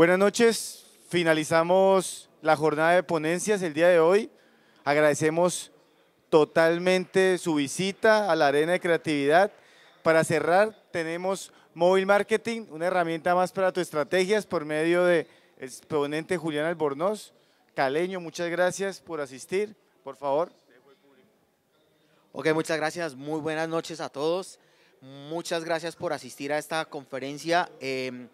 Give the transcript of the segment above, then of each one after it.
Buenas noches, finalizamos la jornada de ponencias el día de hoy. Agradecemos totalmente su visita a la Arena de Creatividad. Para cerrar, tenemos Móvil Marketing, una herramienta más para tus estrategias por medio de exponente Julián Albornoz. Caleño, muchas gracias por asistir, por favor. Ok, muchas gracias. Muy buenas noches a todos. Muchas gracias por asistir a esta conferencia. Em,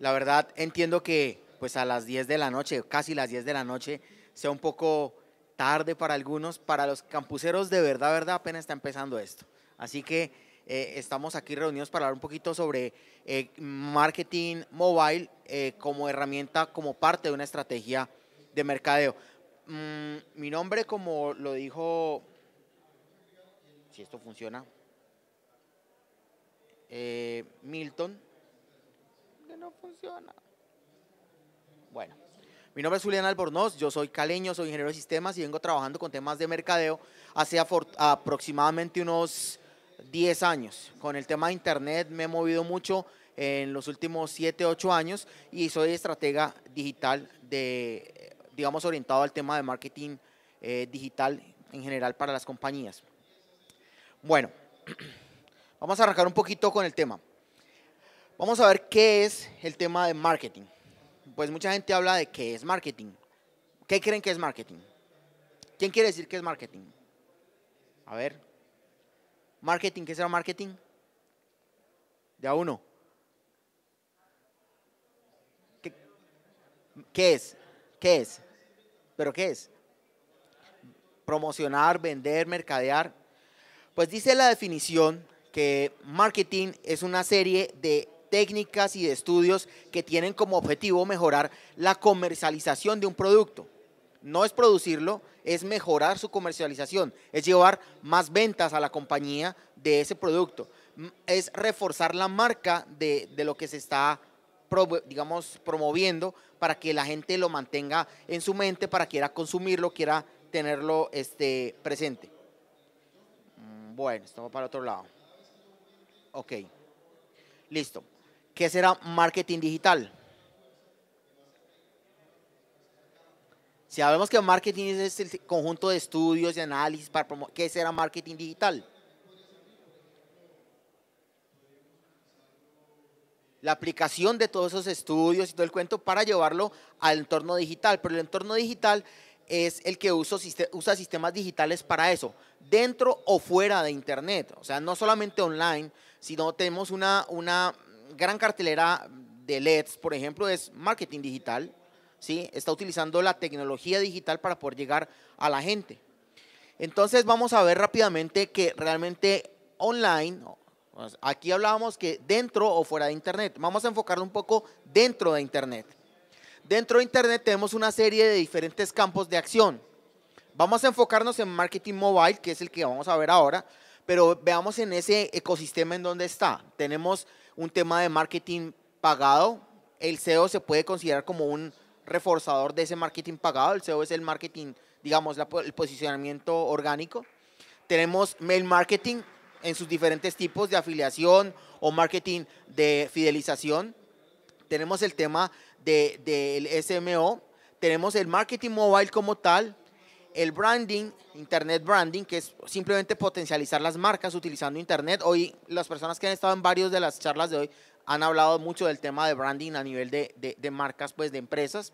la verdad entiendo que pues a las 10 de la noche, casi las 10 de la noche, sea un poco tarde para algunos, para los campuseros de verdad, verdad, apenas está empezando esto. Así que eh, estamos aquí reunidos para hablar un poquito sobre eh, marketing mobile eh, como herramienta, como parte de una estrategia de mercadeo. Mm, mi nombre, como lo dijo, si esto funciona, Milton no funciona. Bueno, mi nombre es Julián Albornoz, yo soy caleño, soy ingeniero de sistemas y vengo trabajando con temas de mercadeo hace aproximadamente unos 10 años. Con el tema de Internet me he movido mucho en los últimos 7, 8 años y soy estratega digital digamos, orientado al tema de marketing eh, digital en general para las compañías. Bueno, vamos a arrancar un poquito con el tema. Vamos a ver qué es el tema de marketing. Pues mucha gente habla de qué es marketing. ¿Qué creen que es marketing? ¿Quién quiere decir qué es marketing? A ver. ¿Marketing? ¿Qué será marketing? De a uno. ¿Qué, ¿Qué es? ¿Qué es? ¿Pero qué es? Promocionar, vender, mercadear. Pues dice la definición que marketing es una serie de técnicas y de estudios que tienen como objetivo mejorar la comercialización de un producto. No es producirlo, es mejorar su comercialización, es llevar más ventas a la compañía de ese producto, es reforzar la marca de, de lo que se está digamos, promoviendo para que la gente lo mantenga en su mente, para quiera consumirlo, quiera tenerlo este, presente. Mm, bueno, estamos para otro lado. Ok. Listo. ¿Qué será marketing digital? Si Sabemos que marketing es el este conjunto de estudios y análisis para promover. ¿Qué será marketing digital? La aplicación de todos esos estudios y todo el cuento para llevarlo al entorno digital. Pero el entorno digital es el que uso, usa sistemas digitales para eso, dentro o fuera de Internet. O sea, no solamente online, sino tenemos una, una gran cartelera de LEDs, por ejemplo, es marketing digital. ¿sí? Está utilizando la tecnología digital para poder llegar a la gente. Entonces vamos a ver rápidamente que realmente online, aquí hablábamos que dentro o fuera de Internet, vamos a enfocar un poco dentro de Internet. Dentro de Internet tenemos una serie de diferentes campos de acción. Vamos a enfocarnos en marketing mobile, que es el que vamos a ver ahora, pero veamos en ese ecosistema en donde está. Tenemos un tema de marketing pagado. El SEO se puede considerar como un reforzador de ese marketing pagado. El SEO es el marketing, digamos, el posicionamiento orgánico. Tenemos mail marketing en sus diferentes tipos de afiliación o marketing de fidelización. Tenemos el tema del de, SMO. Tenemos el marketing mobile como tal, el branding, Internet branding, que es simplemente potencializar las marcas utilizando Internet. Hoy las personas que han estado en varias de las charlas de hoy han hablado mucho del tema de branding a nivel de, de, marcas, pues de empresas.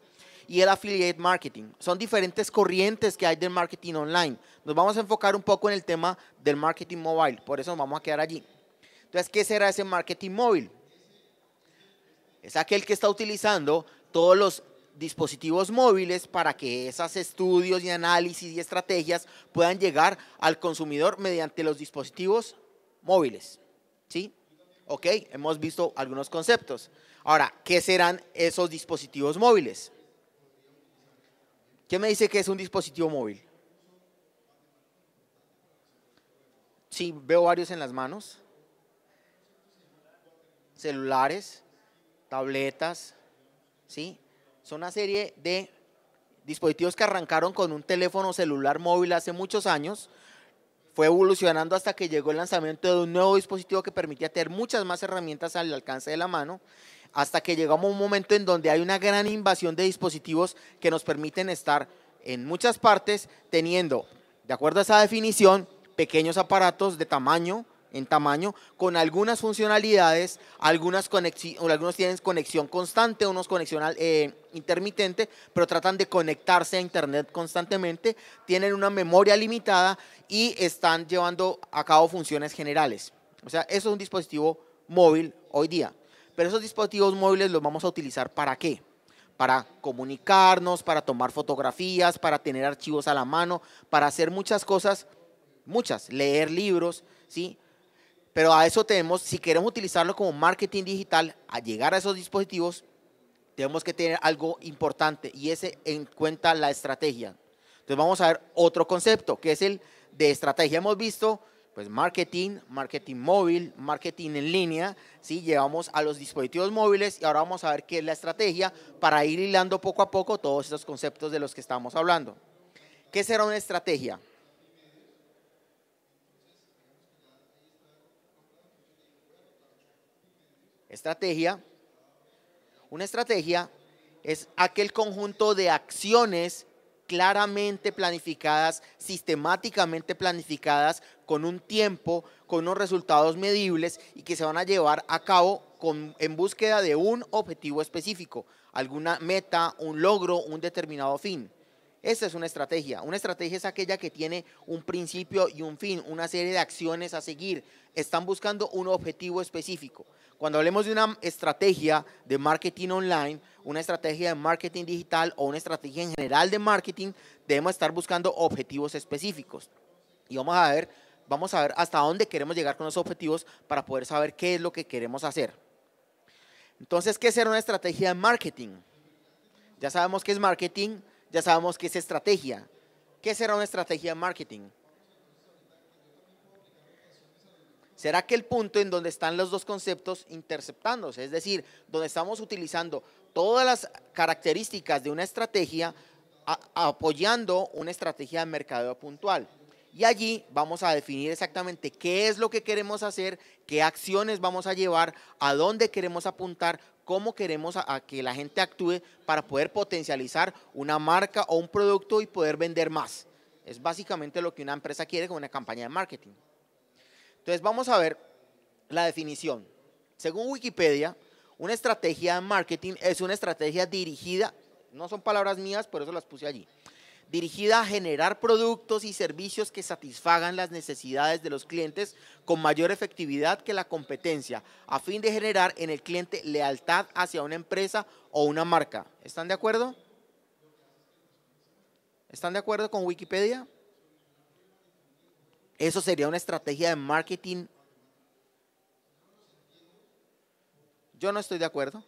Y el affiliate marketing. Son diferentes corrientes que hay del marketing online. Nos vamos a enfocar un poco en el tema del marketing mobile. Por eso nos vamos a quedar allí. Entonces, ¿qué será ese marketing móvil? Es aquel que está utilizando todos los dispositivos móviles para que esos estudios y análisis y estrategias puedan llegar al consumidor mediante los dispositivos móviles. ¿Sí? Ok, hemos visto algunos conceptos. Ahora, ¿qué serán esos dispositivos móviles? ¿Qué me dice que es un dispositivo móvil? Sí, veo varios en las manos. Celulares, tabletas, ¿sí? son una serie de dispositivos que arrancaron con un teléfono celular móvil hace muchos años, fue evolucionando hasta que llegó el lanzamiento de un nuevo dispositivo que permitía tener muchas más herramientas al alcance de la mano, hasta que llegamos a un momento en donde hay una gran invasión de dispositivos que nos permiten estar en muchas partes teniendo, de acuerdo a esa definición, pequeños aparatos de tamaño en tamaño, con algunas funcionalidades, algunas, algunos tienen conexión constante, unos conexión eh, intermitente, pero tratan de conectarse a Internet constantemente, tienen una memoria limitada y están llevando a cabo funciones generales. O sea, eso es un dispositivo móvil hoy día. Pero esos dispositivos móviles los vamos a utilizar para qué? Para comunicarnos, para tomar fotografías, para tener archivos a la mano, para hacer muchas cosas, muchas, leer libros, ¿sí? Pero a eso tenemos, si queremos utilizarlo como marketing digital, a llegar a esos dispositivos, tenemos que tener algo importante y ese en cuenta la estrategia. Entonces vamos a ver otro concepto que es el de estrategia. Hemos visto pues marketing, marketing móvil, marketing en línea, ¿sí? llevamos a los dispositivos móviles y ahora vamos a ver qué es la estrategia para ir hilando poco a poco todos esos conceptos de los que estamos hablando. ¿Qué será una estrategia? Estrategia. Una estrategia es aquel conjunto de acciones claramente planificadas, sistemáticamente planificadas, con un tiempo, con unos resultados medibles y que se van a llevar a cabo con, en búsqueda de un objetivo específico, alguna meta, un logro, un determinado fin. Esta es una estrategia. Una estrategia es aquella que tiene un principio y un fin, una serie de acciones a seguir. Están buscando un objetivo específico. Cuando hablemos de una estrategia de marketing online, una estrategia de marketing digital o una estrategia en general de marketing, debemos estar buscando objetivos específicos. Y vamos a ver, vamos a ver hasta dónde queremos llegar con los objetivos para poder saber qué es lo que queremos hacer. Entonces, ¿qué será una estrategia de marketing? Ya sabemos que es marketing, ya sabemos que es estrategia. ¿Qué será una estrategia de marketing? será que el punto en donde están los dos conceptos interceptándose, es decir, donde estamos utilizando todas las características de una estrategia apoyando una estrategia de mercadeo puntual. Y allí vamos a definir exactamente qué es lo que queremos hacer, qué acciones vamos a llevar, a dónde queremos apuntar, cómo queremos a, que la gente actúe para poder potencializar una marca o un producto y poder vender más. Es básicamente lo que una empresa quiere con una campaña de marketing. Entonces vamos a ver la definición. Según Wikipedia, una estrategia de marketing es una estrategia dirigida, no son palabras mías, por eso las puse allí, dirigida a generar productos y servicios que satisfagan las necesidades de los clientes con mayor efectividad que la competencia, a fin de generar en el cliente lealtad hacia una empresa o una marca. ¿Están de acuerdo? ¿Están de acuerdo con Wikipedia? Eso sería una estrategia de marketing. Yo no estoy de acuerdo.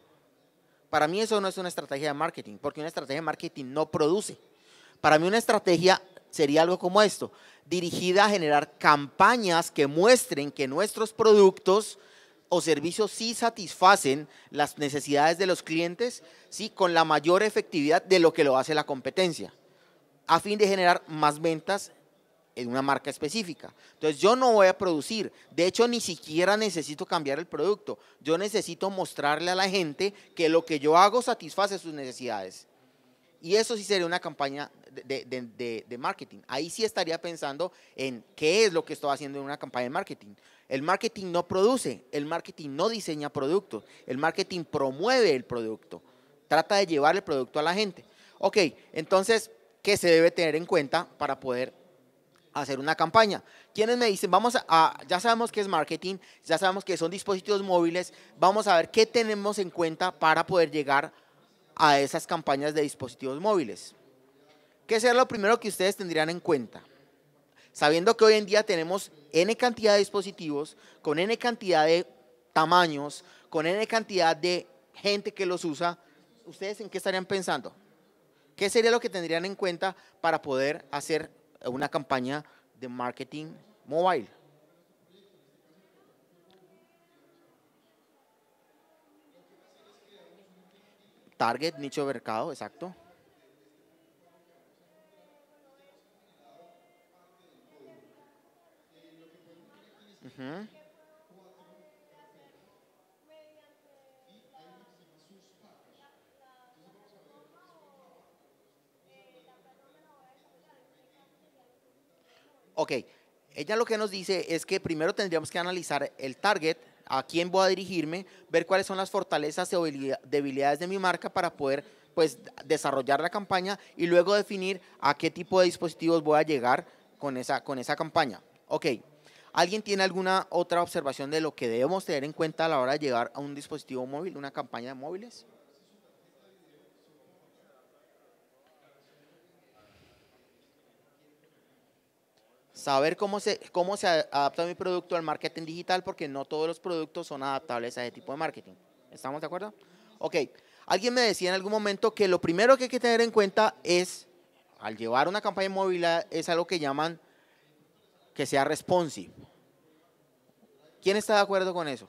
Para mí eso no es una estrategia de marketing, porque una estrategia de marketing no produce. Para mí una estrategia sería algo como esto, dirigida a generar campañas que muestren que nuestros productos o servicios sí satisfacen las necesidades de los clientes, sí, con la mayor efectividad de lo que lo hace la competencia, a fin de generar más ventas en una marca específica. Entonces yo no voy a producir, de hecho ni siquiera necesito cambiar el producto, yo necesito mostrarle a la gente que lo que yo hago satisface sus necesidades. Y eso sí sería una campaña de, marketing. Ahí sí estaría pensando en qué es lo que estoy haciendo en una campaña de marketing. El marketing no produce, el marketing no diseña productos, el marketing promueve el producto, trata de llevar el producto a la gente. Ok, entonces, ¿qué se debe tener en cuenta para poder hacer una campaña. ¿Quiénes me dicen, vamos a, ya sabemos que es marketing, ya sabemos que son dispositivos móviles, vamos a ver qué tenemos en cuenta para poder llegar a esas campañas de dispositivos móviles. ¿Qué sería lo primero que ustedes tendrían en cuenta? Sabiendo que hoy en día tenemos N cantidad de dispositivos, con N cantidad de tamaños, con N cantidad de gente que los usa, ¿ustedes en qué estarían pensando? ¿Qué sería lo que tendrían en cuenta para poder hacer una campaña de marketing móvil? Target, nicho de mercado, exacto. Ok, ella lo que nos dice es que primero tendríamos que analizar el target a quién voy a dirigirme, ver cuáles son las fortalezas y debilidades de mi marca para poder pues desarrollar la campaña y luego definir a qué tipo de dispositivos voy a llegar con esa, con esa campaña. Okay. ¿alguien tiene alguna otra observación de lo que debemos tener en cuenta a la hora de llegar a un dispositivo móvil, una campaña de móviles? saber cómo se, cómo se adapta mi producto al marketing digital, porque no todos los productos son adaptables a ese tipo de marketing. ¿Estamos de acuerdo? Ok, alguien me decía en algún momento que lo primero que hay que tener en cuenta es, al llevar una campaña móvil, es algo que llaman que sea responsive. ¿Quién está de acuerdo con eso?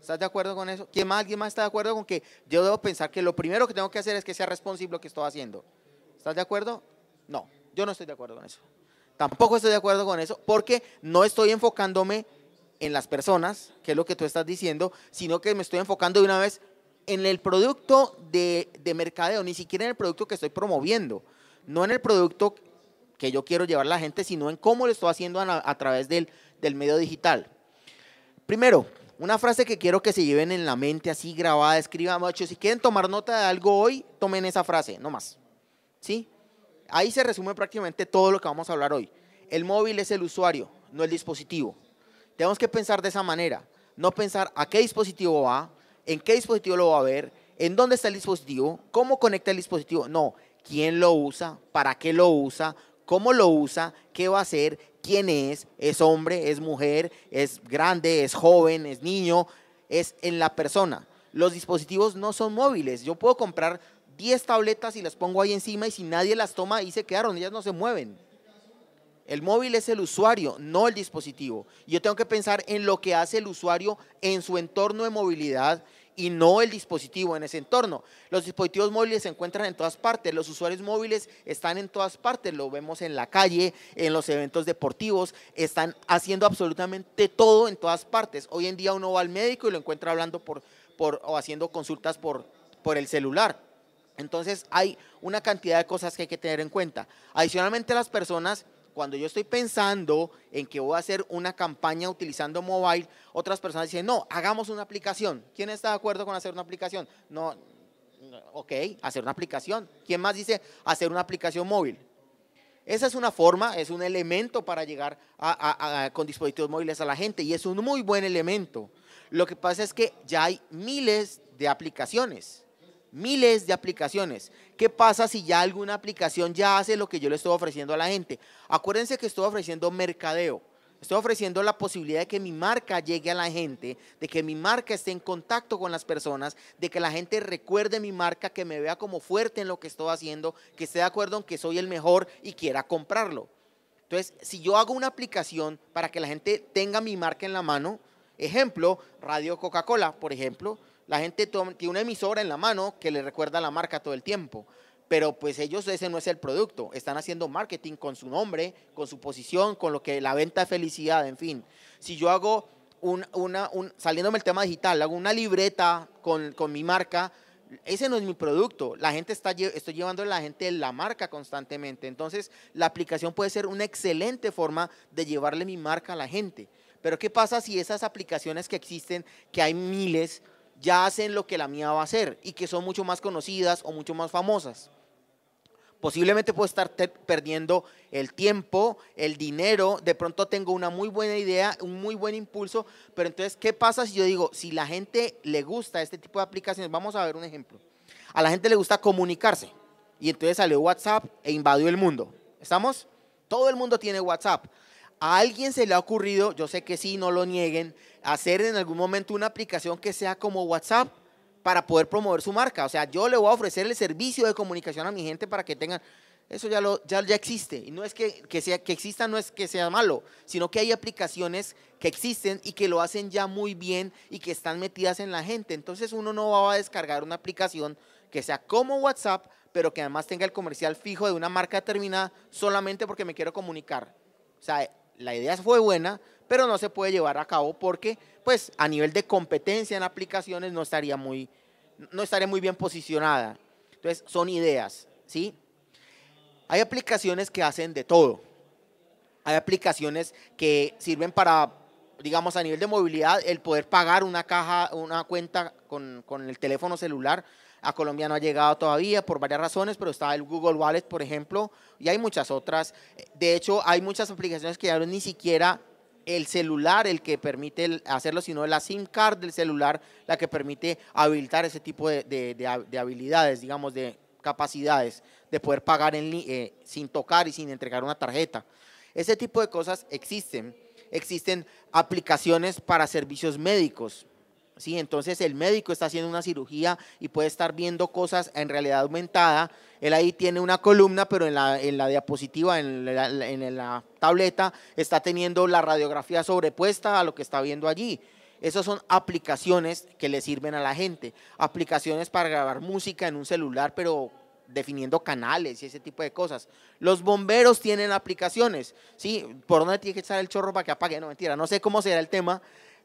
¿Estás de acuerdo con eso? ¿Quién más, ¿Alguien más está de acuerdo con que yo debo pensar que lo primero que tengo que hacer es que sea responsive lo que estoy haciendo? ¿Estás de acuerdo? No. Yo no estoy de acuerdo con eso. Tampoco estoy de acuerdo con eso porque no estoy enfocándome en las personas, que es lo que tú estás diciendo, sino que me estoy enfocando de una vez en el producto de, mercadeo, ni siquiera en el producto que estoy promoviendo, no en el producto que yo quiero llevar a la gente, sino en cómo lo estoy haciendo a, través del, medio digital. Primero, una frase que quiero que se lleven en la mente así grabada, escriban, Si quieren tomar nota de algo hoy, tomen esa frase, no más. ¿Sí? Ahí se resume prácticamente todo lo que vamos a hablar hoy. El móvil es el usuario, no el dispositivo. Tenemos que pensar de esa manera, no pensar a qué dispositivo va, en qué dispositivo lo va a ver, en dónde está el dispositivo, cómo conecta el dispositivo. No, quién lo usa, para qué lo usa, cómo lo usa, qué va a hacer, quién es, es hombre, es mujer, es grande, es joven, es niño, es en la persona. Los dispositivos no son móviles. Yo puedo comprar 10 tabletas y las pongo ahí encima y si nadie las toma, ahí se quedaron, ellas no se mueven. El móvil es el usuario, no el dispositivo. Yo tengo que pensar en lo que hace el usuario en su entorno de movilidad y no el dispositivo en ese entorno. Los dispositivos móviles se encuentran en todas partes, los usuarios móviles están en todas partes, lo vemos en la calle, en los eventos deportivos, están haciendo absolutamente todo en todas partes. Hoy en día uno va al médico y lo encuentra hablando por, por o haciendo consultas por, por el celular. Entonces hay una cantidad de cosas que hay que tener en cuenta. Adicionalmente las personas, cuando yo estoy pensando en que voy a hacer una campaña utilizando mobile, otras personas dicen, no, hagamos una aplicación. ¿Quién está de acuerdo con hacer una aplicación? No, ok, hacer una aplicación. ¿Quién más dice hacer una aplicación móvil? Esa es una forma, es un elemento para llegar con dispositivos móviles a la gente y es un muy buen elemento. Lo que pasa es que ya hay miles de aplicaciones miles de aplicaciones. ¿Qué pasa si ya alguna aplicación ya hace lo que yo le estoy ofreciendo a la gente? Acuérdense que estoy ofreciendo mercadeo. Estoy ofreciendo la posibilidad de que mi marca llegue a la gente, de que mi marca esté en contacto con las personas, de que la gente recuerde mi marca, que me vea como fuerte en lo que estoy haciendo, que esté de acuerdo en que soy el mejor y quiera comprarlo. Entonces, si yo hago una aplicación para que la gente tenga mi marca en la mano, ejemplo, Radio Coca-Cola, por ejemplo, la gente tiene una emisora en la mano que le recuerda la marca todo el tiempo. Pero pues ellos ese no es el producto. Están haciendo marketing con su nombre, con su posición, con lo que la venta de felicidad, en fin. Si yo hago un, una, saliéndome el tema digital, hago una libreta con, con mi marca, ese no es mi producto. La gente está, estoy llevando a la gente la marca constantemente. Entonces, la aplicación puede ser una excelente forma de llevarle mi marca a la gente. Pero, ¿qué pasa si esas aplicaciones que existen, que hay miles, ya hacen lo que la mía va a hacer y que son mucho más conocidas o mucho más famosas. Posiblemente puedo estar perdiendo el tiempo, el dinero, de pronto tengo una muy buena idea, un muy buen impulso, pero entonces, ¿qué pasa si yo digo, si la gente le gusta este tipo de aplicaciones? Vamos a ver un ejemplo. A la gente le gusta comunicarse y entonces salió WhatsApp e invadió el mundo. ¿Estamos? Todo el mundo tiene WhatsApp. A alguien se le ha ocurrido, yo sé que sí, no lo nieguen, hacer en algún momento una aplicación que sea como WhatsApp para poder promover su marca. O sea, yo le voy a ofrecer el servicio de comunicación a mi gente para que tengan... Eso ya, lo, ya, ya existe. Y no es que, sea, que exista, no es que sea malo, sino que hay aplicaciones que existen y que lo hacen ya muy bien y que están metidas en la gente. Entonces uno no va a descargar una aplicación que sea como WhatsApp, pero que además tenga el comercial fijo de una marca determinada solamente porque me quiero comunicar. O sea, la idea fue buena, pero no se puede llevar a cabo porque, pues, a nivel de competencia en aplicaciones no estaría muy, no estaría muy bien posicionada. Entonces, son ideas, ¿sí? Hay aplicaciones que hacen de todo. Hay aplicaciones que sirven para, digamos, a nivel de movilidad, el poder pagar una caja, una cuenta con, con el teléfono celular. A Colombia no ha llegado todavía por varias razones, pero está el Google Wallet, por ejemplo, y hay muchas otras. De hecho, hay muchas aplicaciones que ya ni siquiera el celular el que permite hacerlo, sino la SIM card del celular la que permite habilitar ese tipo de, habilidades, digamos, de capacidades, de poder pagar en, eh, sin tocar y sin entregar una tarjeta. Ese tipo de cosas existen. Existen aplicaciones para servicios médicos. ¿sí? Entonces el médico está haciendo una cirugía y puede estar viendo cosas en realidad aumentada. Él ahí tiene una columna, pero en la, en la diapositiva, en la, en tableta, está teniendo la radiografía sobrepuesta a lo que está viendo allí. Esas son aplicaciones que le sirven a la gente. Aplicaciones para grabar música en un celular, pero definiendo canales y ese tipo de cosas. Los bomberos tienen aplicaciones, ¿sí? ¿Por dónde tiene que estar el chorro para que apague? No, mentira, no sé cómo será el tema,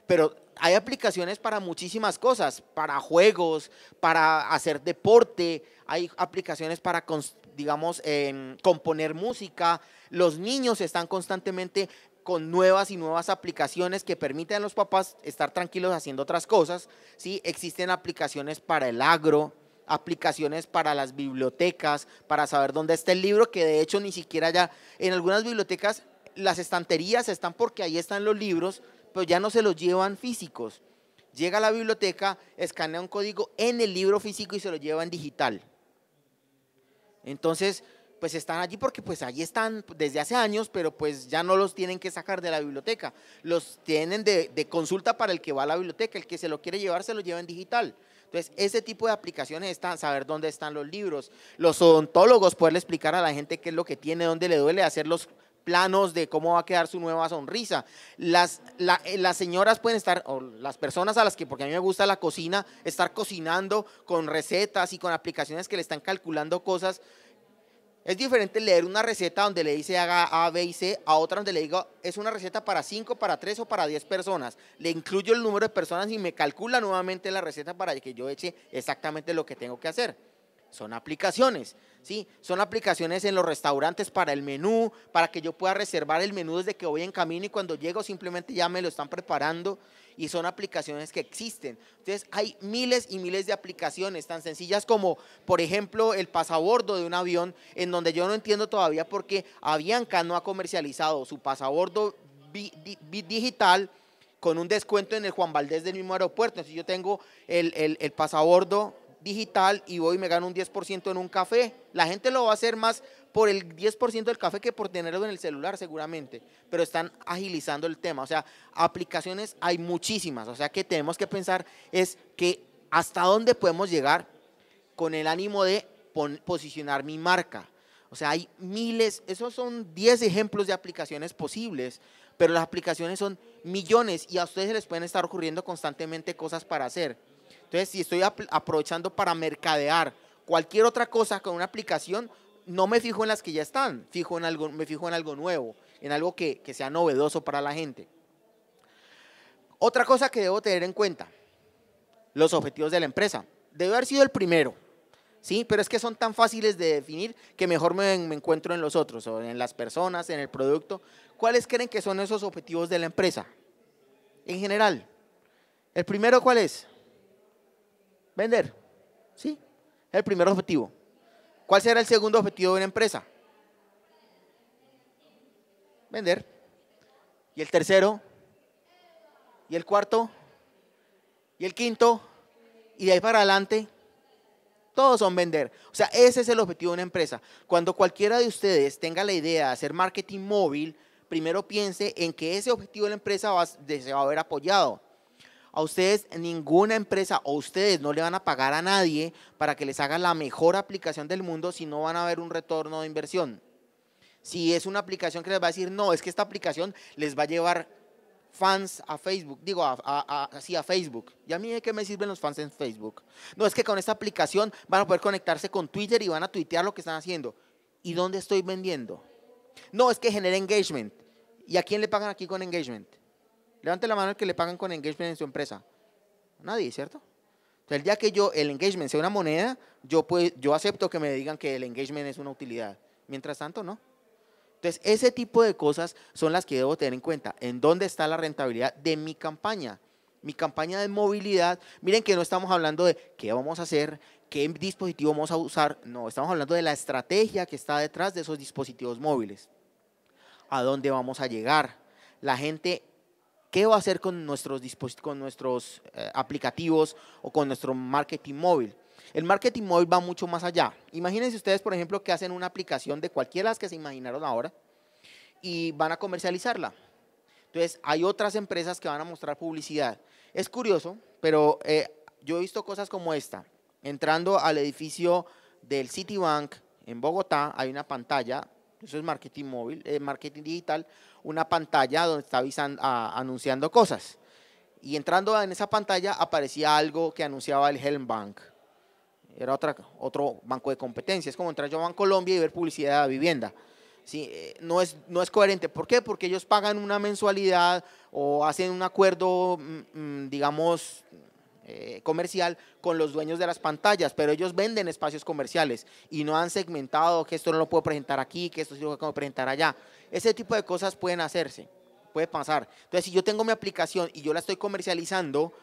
pero hay aplicaciones para muchísimas cosas, para juegos, para hacer deporte, hay aplicaciones para, digamos, em, componer música. Los niños están constantemente con nuevas y nuevas aplicaciones que permiten a los papás estar tranquilos haciendo otras cosas. ¿sí? Existen aplicaciones para el agro, aplicaciones para las bibliotecas, para saber dónde está el libro, que de hecho ni siquiera ya en algunas bibliotecas las estanterías están porque ahí están los libros, pero ya no se los llevan físicos. Llega a la biblioteca, escanea un código en el libro físico y se lo lleva en digital. Entonces, pues están allí porque pues allí están desde hace años, pero pues ya no los tienen que sacar de la biblioteca. Los tienen de, consulta para el que va a la biblioteca, el que se lo quiere llevar se lo lleva en digital. Entonces, ese tipo de aplicaciones están, saber dónde están los libros, los odontólogos, poderle explicar a la gente qué es lo que tiene, dónde le duele, hacer los planos de cómo va a quedar su nueva sonrisa. Las, eh, las señoras pueden estar, o las personas a las que, porque a mí me gusta la cocina, estar cocinando con recetas y con aplicaciones que le están calculando cosas. Es diferente leer una receta donde le dice haga A, B y C a otra donde le digo es una receta para 5, para 3 o para 10 personas. Le incluyo el número de personas y me calcula nuevamente la receta para que yo eche exactamente lo que tengo que hacer. Son aplicaciones. ¿sí? Son aplicaciones en los restaurantes para el menú, para que yo pueda reservar el menú desde que voy en camino y cuando llego simplemente ya me lo están preparando y son aplicaciones que existen. Entonces hay miles y miles de aplicaciones tan sencillas como, por ejemplo, el pasabordo de un avión, en donde yo no entiendo todavía por qué Avianca no ha comercializado su pasabordo digital con un descuento en el Juan Valdés del mismo aeropuerto. si yo tengo el, el, el digital y voy me gano un 10% en un café. La gente lo va a hacer más por el 10% del café que por tenerlo en el celular seguramente, pero están agilizando el tema. O sea, aplicaciones hay muchísimas, o sea que tenemos que pensar es que hasta dónde podemos llegar con el ánimo de posicionar mi marca. O sea, hay miles, esos son 10 ejemplos de aplicaciones posibles, pero las aplicaciones son millones y a ustedes les pueden estar ocurriendo constantemente cosas para hacer. Entonces, si estoy aprovechando para mercadear cualquier otra cosa con una aplicación, no me fijo en las que ya están, fijo en algo, me fijo en algo nuevo, en algo que, sea novedoso para la gente. Otra cosa que debo tener en cuenta, los objetivos de la empresa. Debe haber sido el primero, ¿sí? Pero es que son tan fáciles de definir que mejor me, me encuentro en los otros, o en las personas, en el producto. ¿Cuáles creen que son esos objetivos de la empresa? En general. ¿El primero cuál es? Vender. ¿Sí? El primer objetivo. ¿Cuál será el segundo objetivo de una empresa? Vender. Y el tercero. Y el cuarto. Y el quinto. Y de ahí para adelante. Todos son vender. O sea, ese es el objetivo de una empresa. Cuando cualquiera de ustedes tenga la idea de hacer marketing móvil, primero piense en que ese objetivo de la empresa va, se va a ver apoyado. A ustedes ninguna empresa o ustedes no le van a pagar a nadie para que les haga la mejor aplicación del mundo si no van a ver un retorno de inversión. Si es una aplicación que les va a decir, no, es que esta aplicación les va a llevar fans a Facebook, digo, así a, a Facebook. ¿Y a mí de qué me sirven los fans en Facebook? No, es que con esta aplicación van a poder conectarse con Twitter y van a tuitear lo que están haciendo. ¿Y dónde estoy vendiendo? No, es que genera engagement. ¿Y a quién le pagan aquí con engagement? Levante la mano el que le pagan con engagement en su empresa. Nadie, ¿cierto? Entonces, el día que yo, el engagement sea una moneda, yo, pues, yo acepto que me digan que el engagement es una utilidad. Mientras tanto, no. Entonces, ese tipo de cosas son las que debo tener en cuenta. ¿En dónde está la rentabilidad de mi campaña? Mi campaña de movilidad, miren que no estamos hablando de qué vamos a hacer, qué dispositivo vamos a usar, no, estamos hablando de la estrategia que está detrás de esos dispositivos móviles. ¿A dónde vamos a llegar? La gente qué va a hacer con nuestros, dispositivos, con nuestros eh, aplicativos o con nuestro marketing móvil. El marketing móvil va mucho más allá. Imagínense ustedes, por ejemplo, que hacen una aplicación de cualquiera de las que se imaginaron ahora y van a comercializarla. Entonces, hay otras empresas que van a mostrar publicidad. Es curioso, pero eh, yo he visto cosas como esta. Entrando al edificio del Citibank en Bogotá, hay una pantalla eso es marketing móvil, eh, marketing digital, una pantalla donde está avisando, anunciando cosas. Y entrando en esa pantalla aparecía algo que anunciaba el Helm Bank. Era otra, otro banco de competencia. Es como entrar yo a Colombia y ver publicidad de vivienda. Sí, eh, no, es, no es coherente. ¿Por qué? Porque ellos pagan una mensualidad o hacen un acuerdo, mm, mm, digamos, eh, comercial con los dueños de las pantallas, pero ellos venden espacios comerciales y no han segmentado que esto no lo puedo presentar aquí, que esto sí lo puedo presentar allá. Ese tipo de cosas pueden hacerse, puede pasar. Entonces, si yo tengo mi aplicación y yo la estoy comercializando,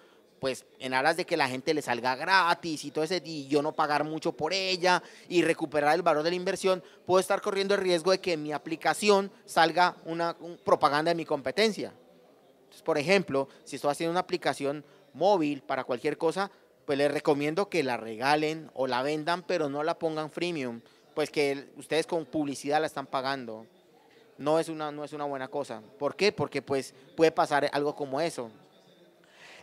pues en aras de que la gente le salga gratis y todo ese, y yo no pagar mucho por ella y recuperar el valor de la inversión, puedo estar corriendo el riesgo de que en mi aplicación salga una, propaganda de mi competencia. Entonces, por ejemplo, si estoy haciendo una aplicación móvil, para cualquier cosa, pues les recomiendo que la regalen o la vendan, pero no la pongan freemium, pues que ustedes con publicidad la están pagando. No es una, no es una buena cosa. ¿Por qué? Porque pues puede pasar algo como eso.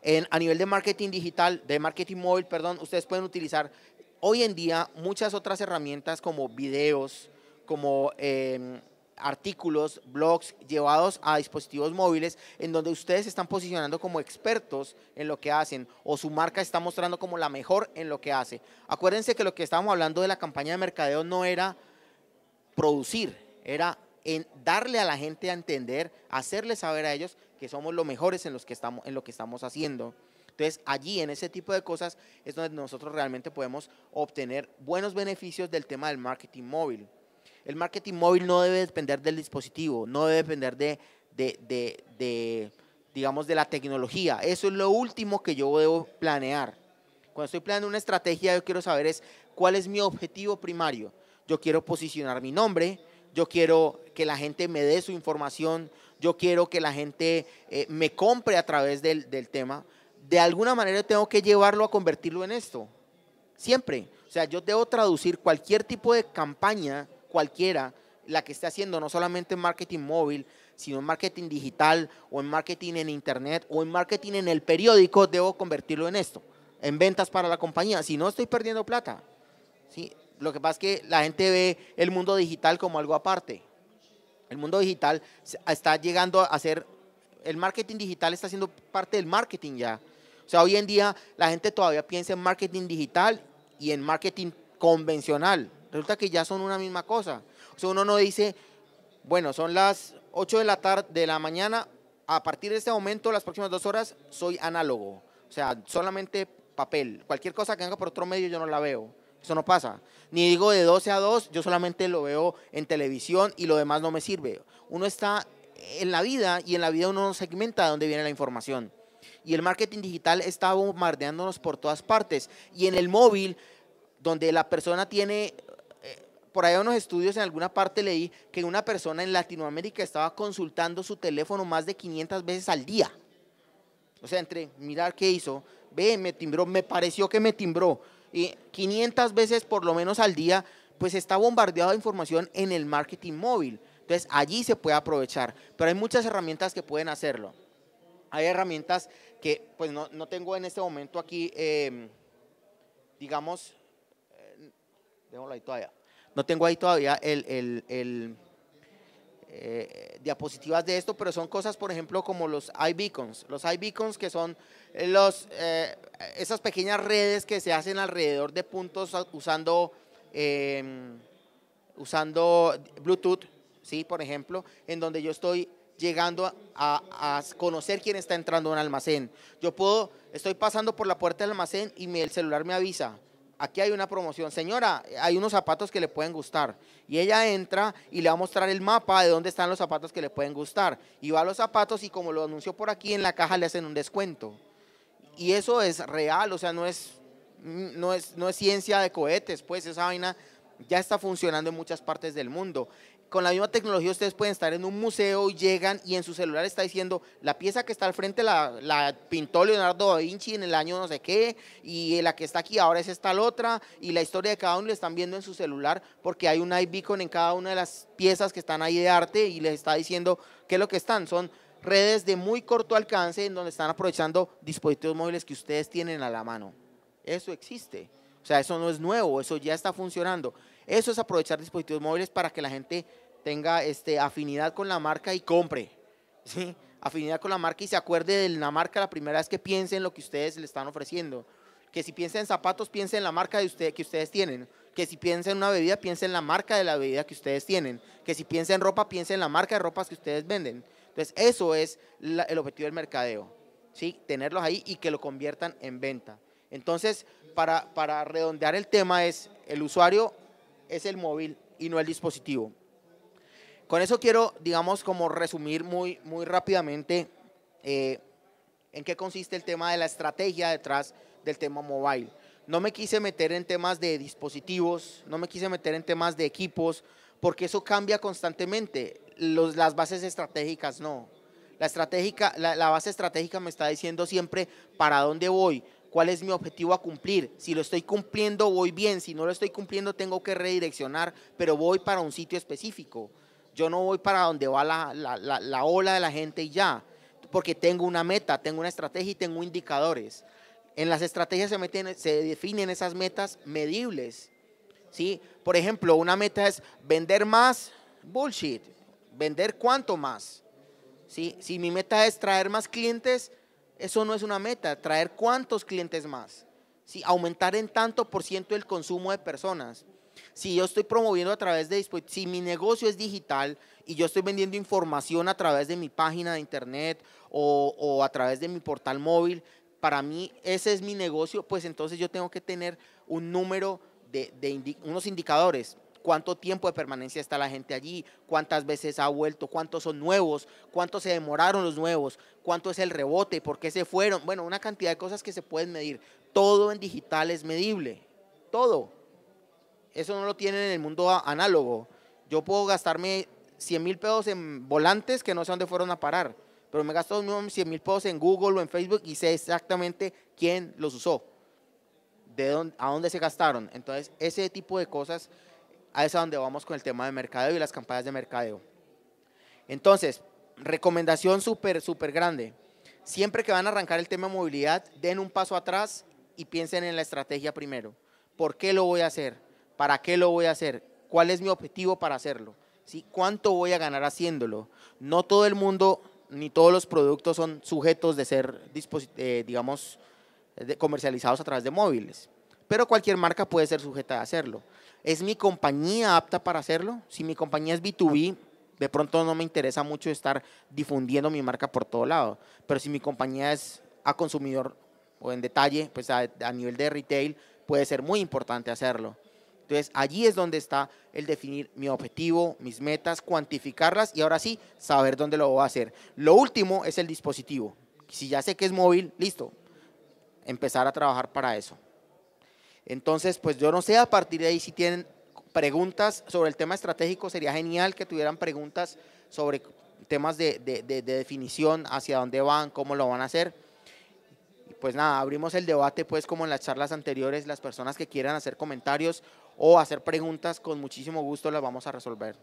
En, a nivel de marketing digital, de marketing móvil, perdón, ustedes pueden utilizar hoy en día muchas otras herramientas como videos, como em, artículos, blogs llevados a dispositivos móviles en donde ustedes se están posicionando como expertos en lo que hacen o su marca está mostrando como la mejor en lo que hace. Acuérdense que lo que estábamos hablando de la campaña de mercadeo no era producir, era en darle a la gente a entender, hacerles saber a ellos que somos los mejores en, los que estamos, en lo que estamos haciendo. Entonces, allí en ese tipo de cosas es donde nosotros realmente podemos obtener buenos beneficios del tema del marketing móvil. El marketing móvil no debe depender del dispositivo, no debe depender de, de, digamos, de la tecnología. Eso es lo último que yo debo planear. Cuando estoy planeando una estrategia, yo quiero saber es cuál es mi objetivo primario. Yo quiero posicionar mi nombre, yo quiero que la gente me dé su información, yo quiero que la gente eh, me compre a través del, tema. De alguna manera tengo que llevarlo a convertirlo en esto. Siempre. O sea, yo debo traducir cualquier tipo de campaña cualquiera la que esté haciendo, no solamente en marketing móvil, sino en marketing digital o en marketing en internet o en marketing en el periódico, debo convertirlo en esto, en ventas para la compañía. Si no, estoy perdiendo plata. ¿sí? Lo que pasa es que la gente ve el mundo digital como algo aparte. El mundo digital está llegando a ser, el marketing digital está siendo parte del marketing ya. O sea, hoy en día la gente todavía piensa en marketing digital y en marketing convencional. Resulta que ya son una misma cosa. O sea, uno no dice, bueno, son las 8 de la tarde de la mañana, a partir de este momento, las próximas dos horas, soy análogo. O sea, solamente papel. Cualquier cosa que venga por otro medio yo no la veo. Eso no pasa. Ni digo de 12 a 2, yo solamente lo veo en televisión y lo demás no me sirve. Uno está en la vida y en la vida uno segmenta de dónde viene la información. Y el marketing digital está bombardeándonos por todas partes. Y en el móvil, donde la persona tiene por ahí unos estudios en alguna parte leí que una persona en Latinoamérica estaba consultando su teléfono más de 500 veces al día. O sea, entre mirar qué hizo, ve, me timbró, me pareció que me timbró. Y 500 veces por lo menos al día, pues está bombardeado de información en el marketing móvil. Entonces, allí se puede aprovechar. Pero hay muchas herramientas que pueden hacerlo. Hay herramientas que, pues, no, tengo en este momento aquí, em, digamos, eh, la ahí todavía. No tengo ahí todavía el, eh, diapositivas de esto, pero son cosas, por ejemplo, como los iBeacons. Los iBeacons que son los, eh, esas pequeñas redes que se hacen alrededor de puntos usando, em, usando Bluetooth, ¿sí? por ejemplo, en donde yo estoy llegando a, conocer quién está entrando a un almacén. Yo puedo, estoy pasando por la puerta del almacén y mi, el celular me avisa aquí hay una promoción, señora, hay unos zapatos que le pueden gustar. Y ella entra y le va a mostrar el mapa de dónde están los zapatos que le pueden gustar. Y va a los zapatos y como lo anunció por aquí, en la caja le hacen un descuento. Y eso es real, o sea, no es, no es, no es ciencia de cohetes, pues esa vaina ya está funcionando en muchas partes del mundo con la misma tecnología ustedes pueden estar en un museo, y llegan y en su celular está diciendo la pieza que está al frente la, pintó Leonardo da Vinci en el año no sé qué y la que está aquí ahora es esta la otra y la historia de cada uno le están viendo en su celular porque hay un iBeacon en cada una de las piezas que están ahí de arte y les está diciendo qué es lo que están. Son redes de muy corto alcance en donde están aprovechando dispositivos móviles que ustedes tienen a la mano. Eso existe. O sea, eso no es nuevo, eso ya está funcionando. Eso es aprovechar dispositivos móviles para que la gente tenga este, afinidad con la marca y compre. ¿sí? Afinidad con la marca y se acuerde de la marca la primera vez que piense en lo que ustedes le están ofreciendo. Que si piensa en zapatos, piense en la marca de que ustedes tienen. Que si piensa en una bebida, piense en la marca de la bebida que ustedes tienen. Que si piensa en ropa, piense en la marca de ropas que ustedes venden. Entonces, eso es el objetivo del mercadeo. ¿sí? Tenerlos ahí y que lo conviertan en venta. Entonces, para, para redondear el tema es, el usuario es el móvil y no el dispositivo. Con eso quiero, digamos, como resumir muy, muy rápidamente eh, en qué consiste el tema de la estrategia detrás del tema mobile. No me quise meter en temas de dispositivos, no me quise meter en temas de equipos, porque eso cambia constantemente. las bases estratégicas no. La, la base estratégica me está diciendo siempre para dónde voy, cuál es mi objetivo a cumplir. Si lo estoy cumpliendo, voy bien. Si no lo estoy cumpliendo, tengo que redireccionar, pero voy para un sitio específico. Yo no voy para donde va la, ola de la gente y ya, porque tengo una meta, tengo una estrategia y tengo indicadores. En las estrategias se, se definen esas metas medibles. ¿sí? Por ejemplo, una meta es vender más, bullshit. ¿Vender cuánto más? Si mi meta es traer más clientes, eso no es una meta, traer cuántos clientes más. ¿Sí? Aumentar en tanto por ciento el consumo de personas si yo estoy promoviendo a través de si mi negocio es digital y yo estoy vendiendo información a través de mi página de internet o, a través de mi portal móvil, para mí ese es mi negocio, pues entonces yo tengo que tener un número de, unos indicadores cuánto tiempo de permanencia está la gente allí, cuántas veces ha vuelto, cuántos son nuevos, ¿Cuánto se demoraron los nuevos, cuánto es el rebote, por qué se fueron. Bueno, una cantidad de cosas que se pueden medir. Todo en digital es medible. Todo. Eso no lo tienen en el mundo análogo. Yo puedo gastarme 100 mil pesos en volantes que no sé dónde fueron a parar, pero me gasto 100 mil pesos en Google o en Facebook y sé exactamente quién los usó, de dónde, a dónde se gastaron. Entonces, ese tipo de cosas es a donde vamos con el tema de mercadeo y las campañas de mercadeo. Entonces, recomendación súper, súper grande. Siempre que van a arrancar el tema de movilidad, den un paso atrás y piensen en la estrategia primero. ¿Por qué lo voy a hacer? ¿Para qué lo voy a hacer? ¿Cuál es mi objetivo para hacerlo? ¿Sí? ¿Cuánto voy a ganar haciéndolo? No todo el mundo ni todos los productos son sujetos de ser, eh, digamos, comercializados a través de móviles. Pero cualquier marca puede ser sujeta a hacerlo. ¿Es mi compañía apta para hacerlo? Si mi compañía es B2B, de pronto no me interesa mucho estar difundiendo mi marca por todo lado. Pero si mi compañía es a consumidor o en detalle, pues a nivel de retail, puede ser muy importante hacerlo. Entonces, allí es donde está el definir mi objetivo, mis metas, cuantificarlas y ahora sí, saber dónde lo voy a hacer. Lo último es el dispositivo. Si ya sé que es móvil, listo, empezar a trabajar para eso. Entonces, pues yo no sé, a partir de ahí si tienen preguntas sobre el tema estratégico, sería genial que tuvieran preguntas sobre temas de, de definición, hacia dónde van, cómo lo van a hacer pues nada, abrimos el debate, pues como en las charlas anteriores, las personas que quieran hacer comentarios o hacer preguntas, con muchísimo gusto las vamos a resolver.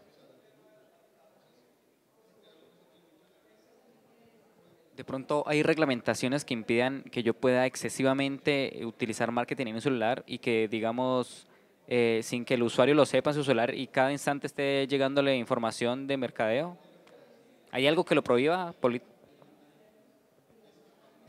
De pronto hay reglamentaciones que impidan que yo pueda excesivamente utilizar marketing en mi celular y que, digamos, eh, sin que el usuario lo sepa en su celular y cada instante esté llegándole información de mercadeo. ¿Hay algo que lo prohíba?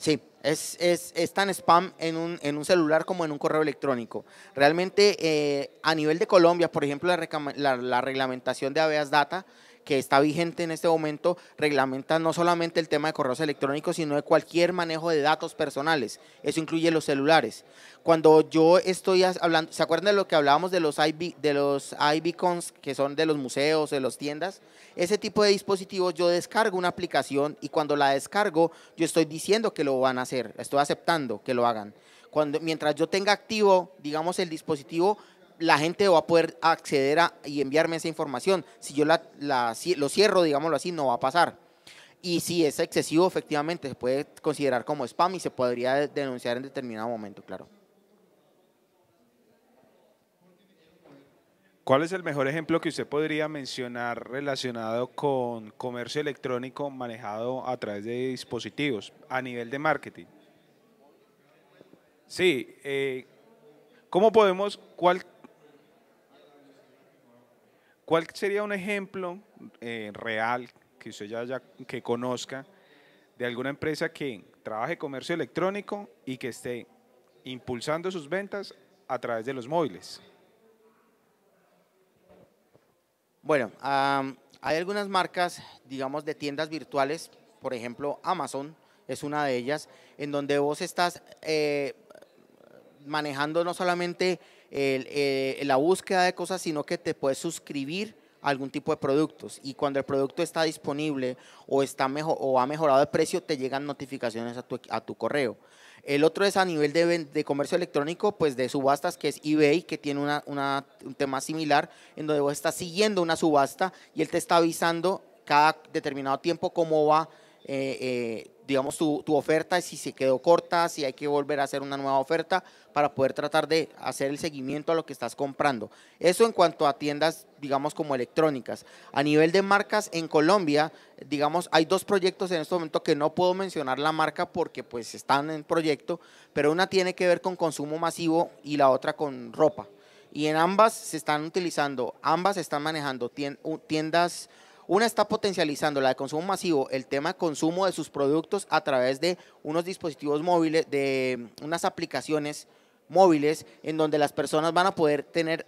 Sí, es, es, es, tan spam en un, en un, celular como en un correo electrónico. Realmente, eh, a nivel de Colombia, por ejemplo, la, reglamentación de ABEAS Data que está vigente en este momento reglamenta no solamente el tema de correos electrónicos, sino de cualquier manejo de datos personales. Eso incluye los celulares. Cuando yo estoy hablando, ¿se acuerdan de lo que hablábamos de los IB, de los iBeacons, que son de los museos, de las tiendas? Ese tipo de dispositivos yo descargo una aplicación y cuando la descargo yo estoy diciendo que lo van a hacer, estoy aceptando que lo hagan. Cuando, mientras yo tenga activo, digamos, el dispositivo, la gente va a poder acceder a, y enviarme esa información. Si yo la, lo cierro, digámoslo así, no va a pasar. Y si es excesivo, efectivamente, se puede considerar como spam y se podría denunciar en determinado momento, claro. ¿Cuál es el mejor ejemplo que usted podría mencionar relacionado con comercio electrónico manejado a través de dispositivos a nivel de marketing? Sí, eh, ¿cómo podemos, cuál, ¿Cuál sería un ejemplo eh, real que usted ya, que conozca de alguna empresa que trabaje comercio electrónico y que esté impulsando sus ventas a través de los móviles? Bueno, hay algunas marcas, digamos, de tiendas virtuales, por ejemplo, Amazon es una de ellas, en donde vos estás eh, manejando no solamente eh, la búsqueda de cosas, sino que te puedes suscribir a algún tipo de productos y cuando el producto está disponible o, está mejor, o ha mejorado de precio, te llegan notificaciones a tu, correo. El otro es a nivel de, comercio electrónico, pues de subastas, que es eBay, que tiene un tema similar, en donde vos estás siguiendo una subasta y él te está avisando cada determinado tiempo cómo va eh, eh, digamos, tu, tu oferta, si se quedó corta, si hay que volver a hacer una nueva oferta para poder tratar de hacer el seguimiento a lo que estás comprando. Eso en cuanto a tiendas, digamos, como electrónicas. A nivel de marcas en Colombia, digamos, hay dos proyectos en este momento que no puedo mencionar la marca porque pues están en proyecto, pero una tiene que ver con consumo masivo y la otra con ropa. Y en ambas se están utilizando, ambas se están manejando tiendas una está potencializando la de consumo masivo, el tema de consumo de sus productos a través de unos dispositivos móviles, de unas aplicaciones móviles en donde las personas van a poder tener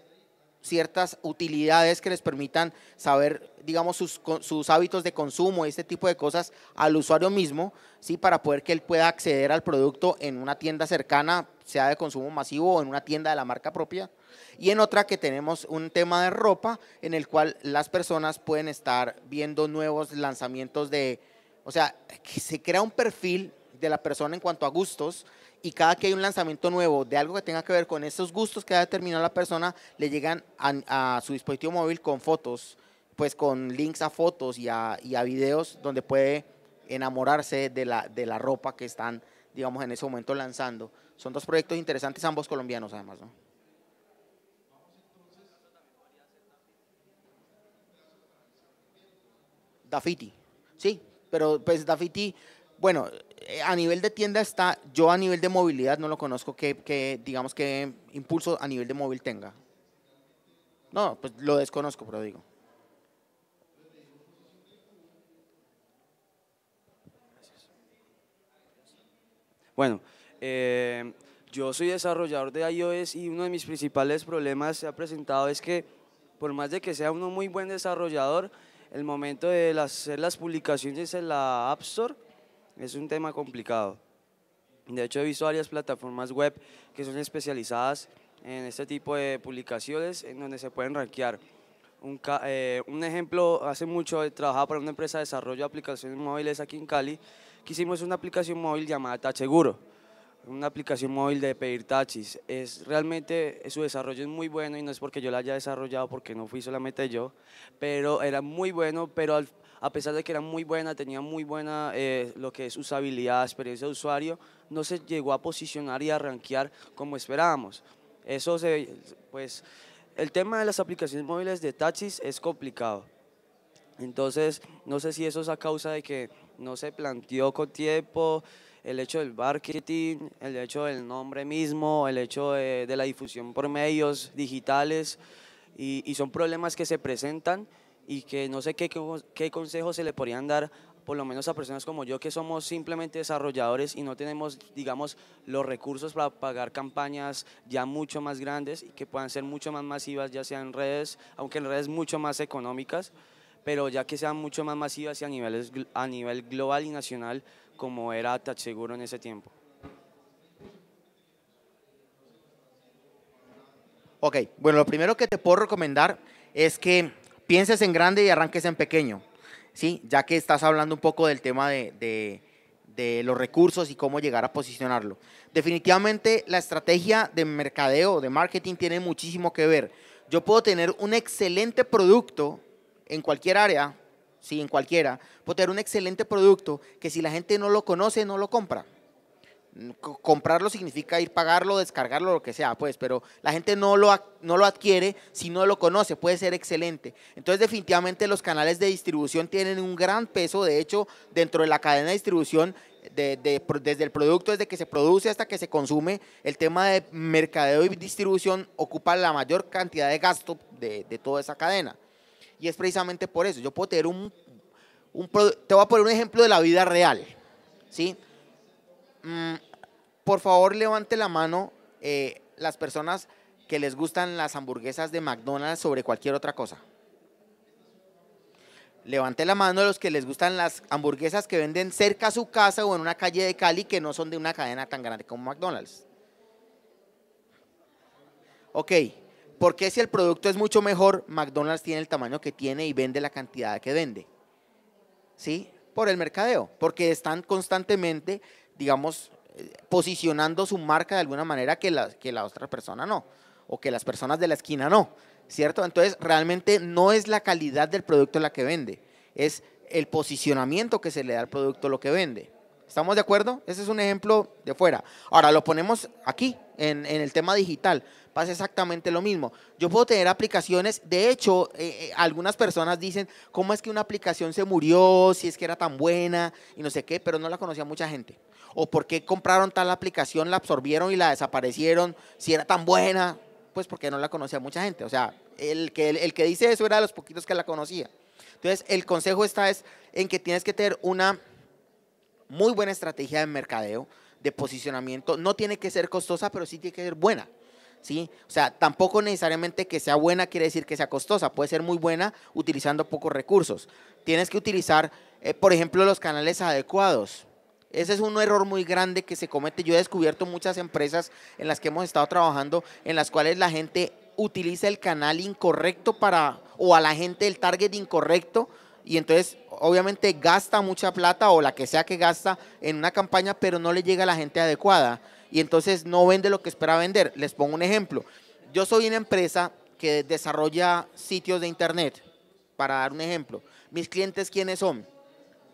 ciertas utilidades que les permitan saber, digamos, sus, sus hábitos de consumo, este tipo de cosas al usuario mismo, ¿sí? para poder que él pueda acceder al producto en una tienda cercana, sea de consumo masivo o en una tienda de la marca propia y en otra que tenemos un tema de ropa en el cual las personas pueden estar viendo nuevos lanzamientos de, o sea, se crea un perfil de la persona en cuanto a gustos y cada que hay un lanzamiento nuevo de algo que tenga que ver con esos gustos que ha determinado la persona, le llegan a, su dispositivo móvil con fotos, pues con links a fotos y a, videos donde puede enamorarse de la, de la ropa que están, digamos, en ese momento lanzando. Son dos proyectos interesantes, ambos colombianos además, ¿no? Dafiti, sí, pero pues Dafiti, bueno, eh, a nivel de tienda está, yo a nivel de movilidad no lo conozco, que, digamos que impulso a nivel de móvil tenga. No, pues lo desconozco, pero digo. Bueno, eh, yo soy desarrollador de iOS y uno de mis principales problemas se ha presentado es que por más de que sea uno muy buen desarrollador, el momento de hacer las publicaciones en la App Store es un tema complicado. De hecho, he visto varias plataformas web que son especializadas en este tipo de publicaciones en donde se pueden rankear. Un, eh, ejemplo, hace mucho trabajaba para una empresa de desarrollo de aplicaciones móviles aquí en Cali, que hicimos una aplicación móvil llamada Tacheguro una aplicación móvil de pedir taxis. Es, realmente su desarrollo es muy bueno y no es porque yo la haya desarrollado, porque no fui solamente yo, pero era muy bueno, pero a pesar de que era muy buena, tenía muy buena eh, lo que es usabilidad, experiencia de usuario, no se llegó a posicionar y a rankear como esperábamos. Eso se, pues, el tema de las aplicaciones móviles de taxis es complicado. Entonces, no sé si eso es a causa de que no se planteó con tiempo, el hecho del marketing, el hecho del nombre mismo, el hecho de, la difusión por medios digitales y, son problemas que se presentan y que no sé qué, qué consejos se le podrían dar por lo menos a personas como yo que somos simplemente desarrolladores y no tenemos, digamos, los recursos para pagar campañas ya mucho más grandes y que puedan ser mucho más masivas, ya sea en redes, aunque en redes mucho más económicas, pero ya que sean mucho más masivas y a, niveles, a nivel global y nacional, como era seguro en ese tiempo. Ok, bueno, lo primero que te puedo recomendar es que pienses en grande y arranques en pequeño, ¿sí? Ya que estás hablando un poco del tema de los recursos y cómo llegar a posicionarlo. Definitivamente la estrategia de mercadeo, de marketing, tiene muchísimo que ver. Yo puedo tener un excelente producto en cualquier área, sí, en cualquiera, poder un excelente producto que si la gente no lo conoce, no lo compra. Mm, comprarlo significa ir pagarlo, descargarlo, lo que sea, pues, pero la gente no lo, no lo adquiere si no lo conoce, puede ser excelente. Entonces, definitivamente los canales de distribución tienen un gran peso, de hecho, dentro de la cadena de distribución desde el producto, desde que se produce hasta que se consume, el tema de mercadeo y distribución ocupa la mayor cantidad de gasto de toda esa cadena. Y es precisamente por eso. Yo puedo tener un, te voy a poner un ejemplo de la vida real. ¿sí? Mm, por favor, levante la mano eh, las personas que les gustan las hamburguesas de McDonald's sobre cualquier otra cosa. Levante la mano a los que les gustan las hamburguesas que venden cerca a su casa o en una calle de Cali que no son de una cadena tan grande como McDonald's. Ok, porque si el producto es mucho mejor, McDonald's tiene el tamaño que tiene y vende la cantidad que vende. ¿Sí? Por el mercadeo, porque están constantemente, digamos, eh, posicionando su marca de alguna manera que la, que la otra persona no, o que las personas de la esquina no, ¿cierto? Entonces, realmente no es la calidad del producto la que vende, es el posicionamiento que se le da al producto lo que vende. ¿Estamos de acuerdo? Ese es un ejemplo de fuera. Ahora lo ponemos aquí, en, el tema digital. Pasa exactamente lo mismo. Yo puedo tener aplicaciones, de hecho, eh, eh, algunas personas dicen, ¿cómo es que una aplicación se murió? Si es que era tan buena y no sé qué, pero no la conocía mucha gente. ¿O por qué compraron tal aplicación, la absorbieron y la desaparecieron? Si era tan buena, pues porque no la conocía mucha gente. O sea, el que, el, que dice eso era de los poquitos que la conocía. Entonces, el consejo está es en que tienes que tener una muy buena estrategia de mercadeo, de posicionamiento. No tiene que ser costosa, pero sí tiene que ser buena. ¿Sí? O sea, tampoco necesariamente que sea buena quiere decir que sea costosa, puede ser muy buena utilizando pocos recursos. Tienes que utilizar, eh, por ejemplo, los canales adecuados. Ese es un error muy grande que se comete. Yo he descubierto muchas empresas en las que hemos estado trabajando, en las cuales la gente utiliza el canal incorrecto para, o a la gente el target incorrecto y entonces obviamente gasta mucha plata o la que sea que gasta en una campaña, pero no le llega a la gente adecuada y entonces no vende lo que espera vender. Les pongo un ejemplo. Yo soy una empresa que desarrolla sitios de internet, para dar un ejemplo. Mis clientes, ¿quiénes son?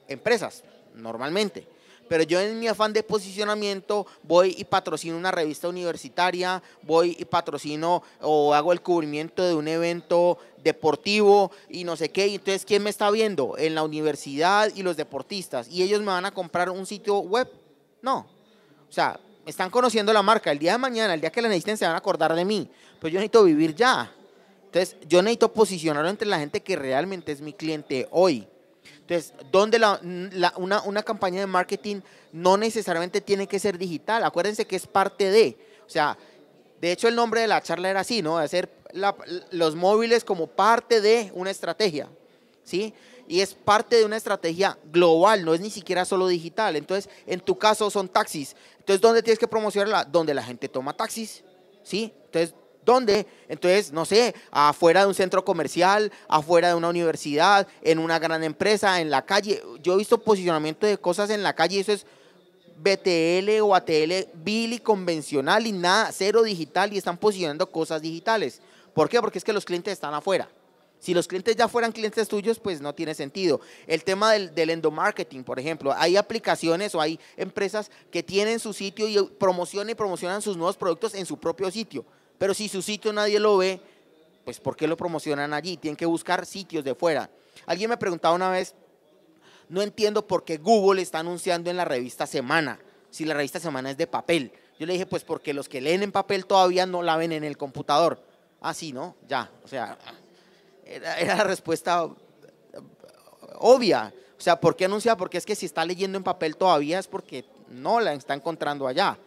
Empresas, normalmente pero yo en mi afán de posicionamiento voy y patrocino una revista universitaria, voy y patrocino o hago el cubrimiento de un evento deportivo y no sé qué. entonces, ¿quién me está viendo? En la universidad y los deportistas. ¿Y ellos me van a comprar un sitio web? No. O sea, están conociendo la marca. El día de mañana, el día que la necesiten, se van a acordar de mí. Pero pues yo necesito vivir ya. Entonces, yo necesito posicionarlo entre la gente que realmente es mi cliente hoy. Entonces, donde la, una, campaña de marketing no necesariamente tiene que ser digital. Acuérdense que es parte de. O sea, de hecho el nombre de la charla era así, ¿no? De hacer los móviles como parte de una estrategia. ¿Sí? Y es parte de una estrategia global, no es ni siquiera solo digital. Entonces, en tu caso son taxis. Entonces, ¿dónde tienes que promocionarla? Donde la gente toma taxis, ¿sí? Entonces, ¿Dónde? Entonces, no sé, afuera de un centro comercial, afuera de una universidad, en una gran empresa, en la calle. Yo he visto posicionamiento de cosas en la calle eso es BTL o ATL Billy y convencional y nada, cero digital y están posicionando cosas digitales. ¿Por qué? Porque es que los clientes están afuera. Si los clientes ya fueran clientes tuyos, pues no tiene sentido. El tema del, del, endomarketing, por ejemplo, hay aplicaciones o hay empresas que tienen su sitio y promocionan y promocionan sus nuevos productos en su propio sitio. Pero si su sitio nadie lo ve, pues ¿por qué lo promocionan allí? Tienen que buscar sitios de fuera. Alguien me preguntaba una vez, no entiendo por qué Google está anunciando en la revista Semana, si la revista Semana es de papel. Yo le dije, pues porque los que leen en papel todavía no la ven en el computador. Ah, sí, ¿no? Ya, o sea, era, era la respuesta eh, obvia. O sea, ¿por qué anuncia? Porque es que si está leyendo en papel todavía es porque no la está encontrando allá.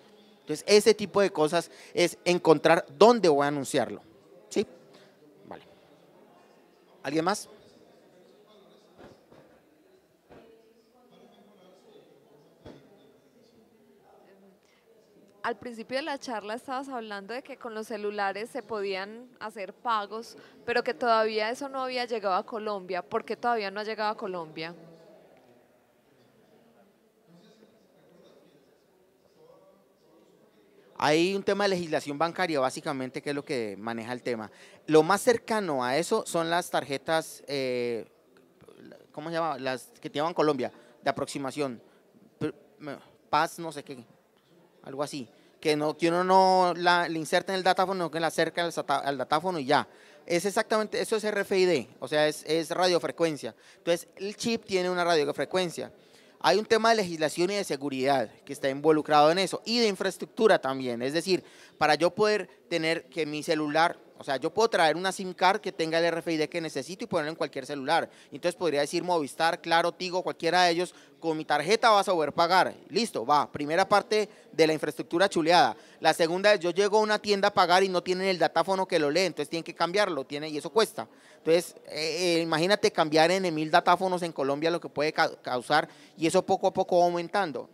Entonces, ese tipo de cosas es encontrar dónde voy a anunciarlo. ¿Sí? Vale. ¿Alguien más? al principio de la charla estabas hablando de que con los celulares se podían hacer pagos, pero que todavía eso no había llegado a Colombia. ¿Por qué todavía no ha llegado a Colombia? Hay un tema de legislación bancaria, básicamente, que es lo que maneja el tema. Lo más cercano a eso son las tarjetas, eh, ¿cómo se llama? Las que te llaman Colombia, de aproximación. Paz, no sé qué, algo así. Que, no, que uno no la, le inserta en el datáfono, que la acerca al, datáfono y ya es exactamente, eso es RFID, o sea, es, es, radiofrecuencia. Entonces, el chip tiene una radiofrecuencia. Hay un tema de legislación y de seguridad que está involucrado en eso y de infraestructura también. Es decir, para yo poder tener que mi celular o sea, yo puedo traer una SIM card que tenga el RFID que necesito y ponerlo en cualquier celular. Entonces podría decir Movistar, Claro, Tigo, cualquiera de ellos, con mi tarjeta vas a poder pagar. Listo, va. Primera parte de la infraestructura chuleada. La segunda es yo llego a una tienda a pagar y no tienen el datáfono que lo lee, entonces tienen que cambiarlo, y eso cuesta. Entonces, eh, eh, imagínate cambiar en mil datáfonos en Colombia lo que puede causar y eso poco a poco va aumentando.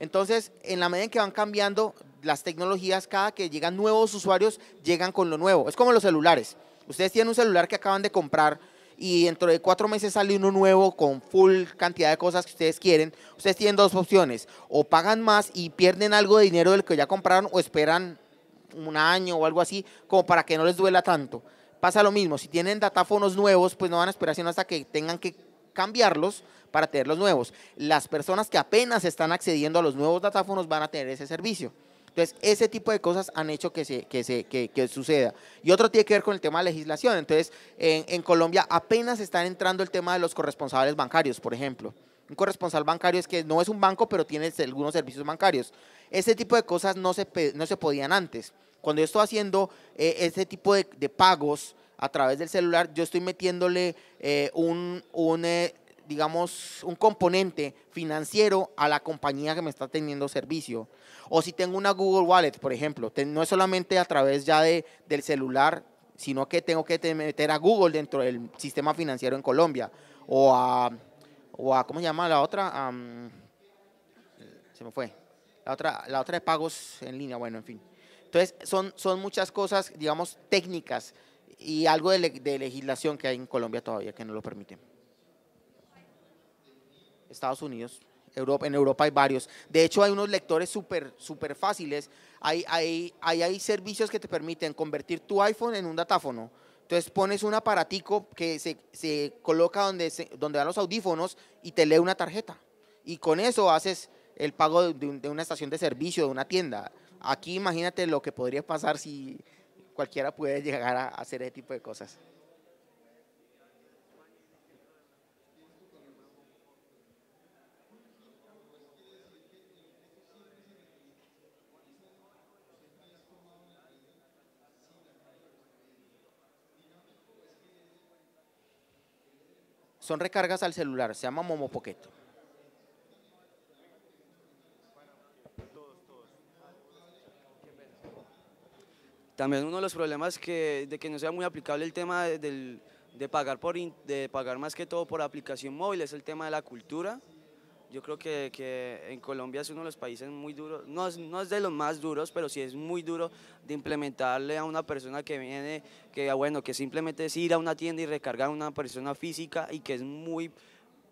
Entonces, en la medida en que van cambiando, las tecnologías, cada que llegan nuevos usuarios, llegan con lo nuevo. Es como los celulares. Ustedes tienen un celular que acaban de comprar y dentro de cuatro meses sale uno nuevo con full cantidad de cosas que ustedes quieren. Ustedes tienen dos opciones. O pagan más y pierden algo de dinero del que ya compraron o esperan un año o algo así como para que no les duela tanto. Pasa lo mismo. Si tienen datáfonos nuevos, pues no van a esperar sino hasta que tengan que cambiarlos para tener los nuevos. Las personas que apenas están accediendo a los nuevos datáfonos van a tener ese servicio. Entonces, ese tipo de cosas han hecho que, se, que, se, que, suceda. Y otro tiene que ver con el tema de legislación. Entonces, en, Colombia apenas están entrando el tema de los corresponsables bancarios, por ejemplo. Un corresponsal bancario es que no es un banco, pero tiene algunos servicios bancarios. Ese tipo de cosas no se, no se podían antes. Cuando yo estoy haciendo eh, ese tipo de, pagos, a través del celular, yo estoy metiéndole eh, un, un eh, digamos, un componente financiero a la compañía que me está teniendo servicio. O si tengo una Google Wallet, por ejemplo, no es solamente a través ya de, del celular, sino que tengo que meter a Google dentro del sistema financiero en Colombia. O a, o ¿cómo se llama la otra? se me fue. La otra, la otra de pagos en línea, bueno, en fin. Entonces, son, son muchas cosas, digamos, técnicas y algo de, legislación que hay en Colombia todavía que no lo permite Estados Unidos, Europa, en Europa hay varios. De hecho, hay unos lectores súper super fáciles. Hay, hay, servicios que te permiten convertir tu iPhone en un datáfono. Entonces pones un aparatico que se, coloca donde, donde van los audífonos y te lee una tarjeta. Y con eso haces el pago de, de una estación de servicio, de una tienda. Aquí imagínate lo que podría pasar si cualquiera puede llegar a hacer ese tipo de cosas. son recargas al celular, se llama Momo También uno de los problemas que, de que no sea muy aplicable el tema de, pagar por, de pagar más que todo por aplicación móvil es el tema de la cultura, yo creo que, en Colombia es uno de los países muy duros, no es, no es de los más duros, pero sí es muy duro de implementarle a una persona que viene, que ah, bueno, que simplemente es ir a una tienda y recargar a una persona física y que es muy,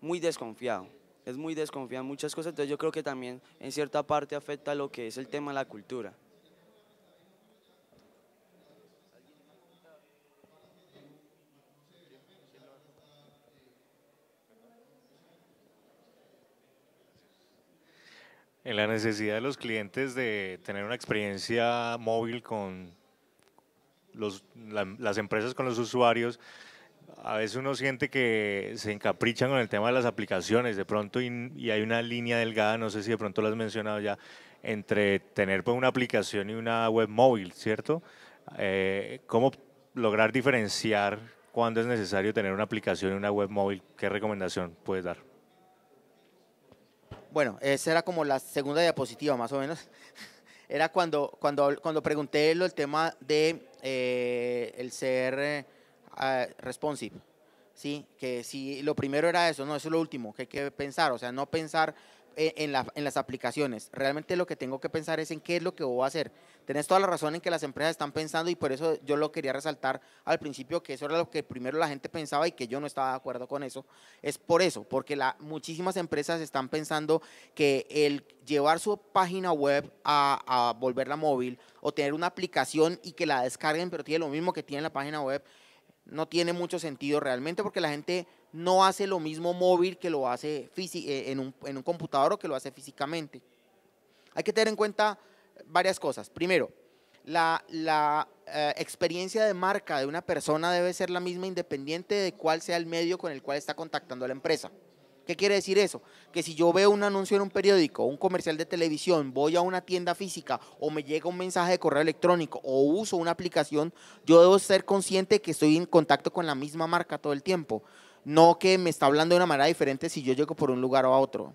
muy desconfiado. Es muy desconfiado en muchas cosas, entonces yo creo que también en cierta parte afecta lo que es el tema de la cultura. En la necesidad de los clientes de tener una experiencia móvil con las empresas, con los usuarios, a veces uno siente que se encaprichan con el tema de las aplicaciones, de pronto, y, hay una línea delgada, no sé si de pronto lo has mencionado ya, entre tener pues, una aplicación y una web móvil, ¿cierto? Eh, ¿Cómo lograr diferenciar cuándo es necesario tener una aplicación y una web móvil? ¿Qué recomendación puedes dar? Bueno, esa era como la segunda diapositiva más o menos. Era cuando, cuando, cuando pregunté el tema de eh, el ser eh, ah, responsive. Sí, que si lo primero era eso, no, eso es lo último que hay que pensar, o sea, no pensar en, las aplicaciones. Realmente lo que tengo que pensar es en qué es lo que voy a hacer. Tenés toda la razón en que las empresas están pensando y por eso yo lo quería resaltar al principio, que eso era lo que primero la gente pensaba y que yo no estaba de acuerdo con eso. Es por eso, porque la, muchísimas empresas están pensando que el llevar su página web a, a volverla móvil o tener una aplicación y que la descarguen, pero tiene lo mismo que tiene la página web, no tiene mucho sentido realmente porque la gente no hace lo mismo móvil que lo hace eh, en un, en un computador o que lo hace físicamente. Hay que tener en cuenta varias cosas. Primero, la, eh, experiencia de marca de una persona debe ser la misma independiente de cuál sea el medio con el cual está contactando a la empresa. ¿Qué quiere decir eso? Que si yo veo un anuncio en un periódico, un comercial de televisión, voy a una tienda física o me llega un mensaje de correo electrónico o uso una aplicación, yo debo ser consciente que estoy en contacto con la misma marca todo el tiempo no que me está hablando de una manera diferente si yo llego por un lugar o a otro.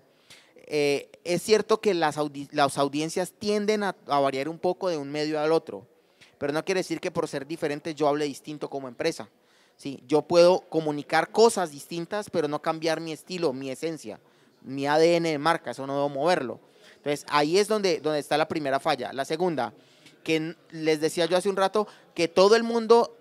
Eh, es cierto que las, audiencias tienden a, variar un poco de un medio al otro, pero no quiere decir que por ser diferente yo hable distinto como empresa. ¿sí? Yo puedo comunicar cosas distintas, pero no cambiar mi estilo, mi esencia, mi ADN de marca, eso no debo moverlo. Entonces ahí es donde, donde está la primera falla. La segunda, que les decía yo hace un rato, que todo el mundo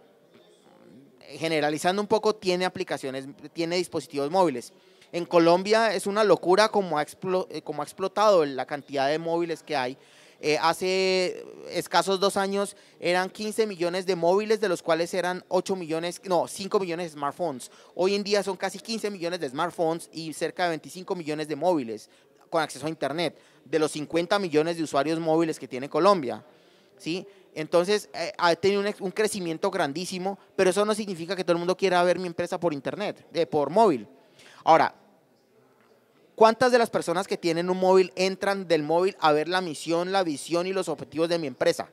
generalizando un poco, tiene aplicaciones, tiene dispositivos móviles. En Colombia es una locura como eh, ha, explotado la cantidad de móviles que hay. Eh, hace escasos dos años eran 15 millones de móviles, de los cuales eran 8 millones, no, 5 millones de smartphones. Hoy en día son casi 15 millones de smartphones y cerca de 25 millones de móviles con acceso a Internet, de los 50 millones de usuarios móviles que tiene Colombia. ¿sí? Entonces, eh, ha tenido un, crecimiento grandísimo, pero eso no significa que todo el mundo quiera ver mi empresa por internet, por móvil. Ahora, ¿cuántas de las personas que tienen un móvil entran del móvil a ver la misión, la visión y los objetivos de mi empresa?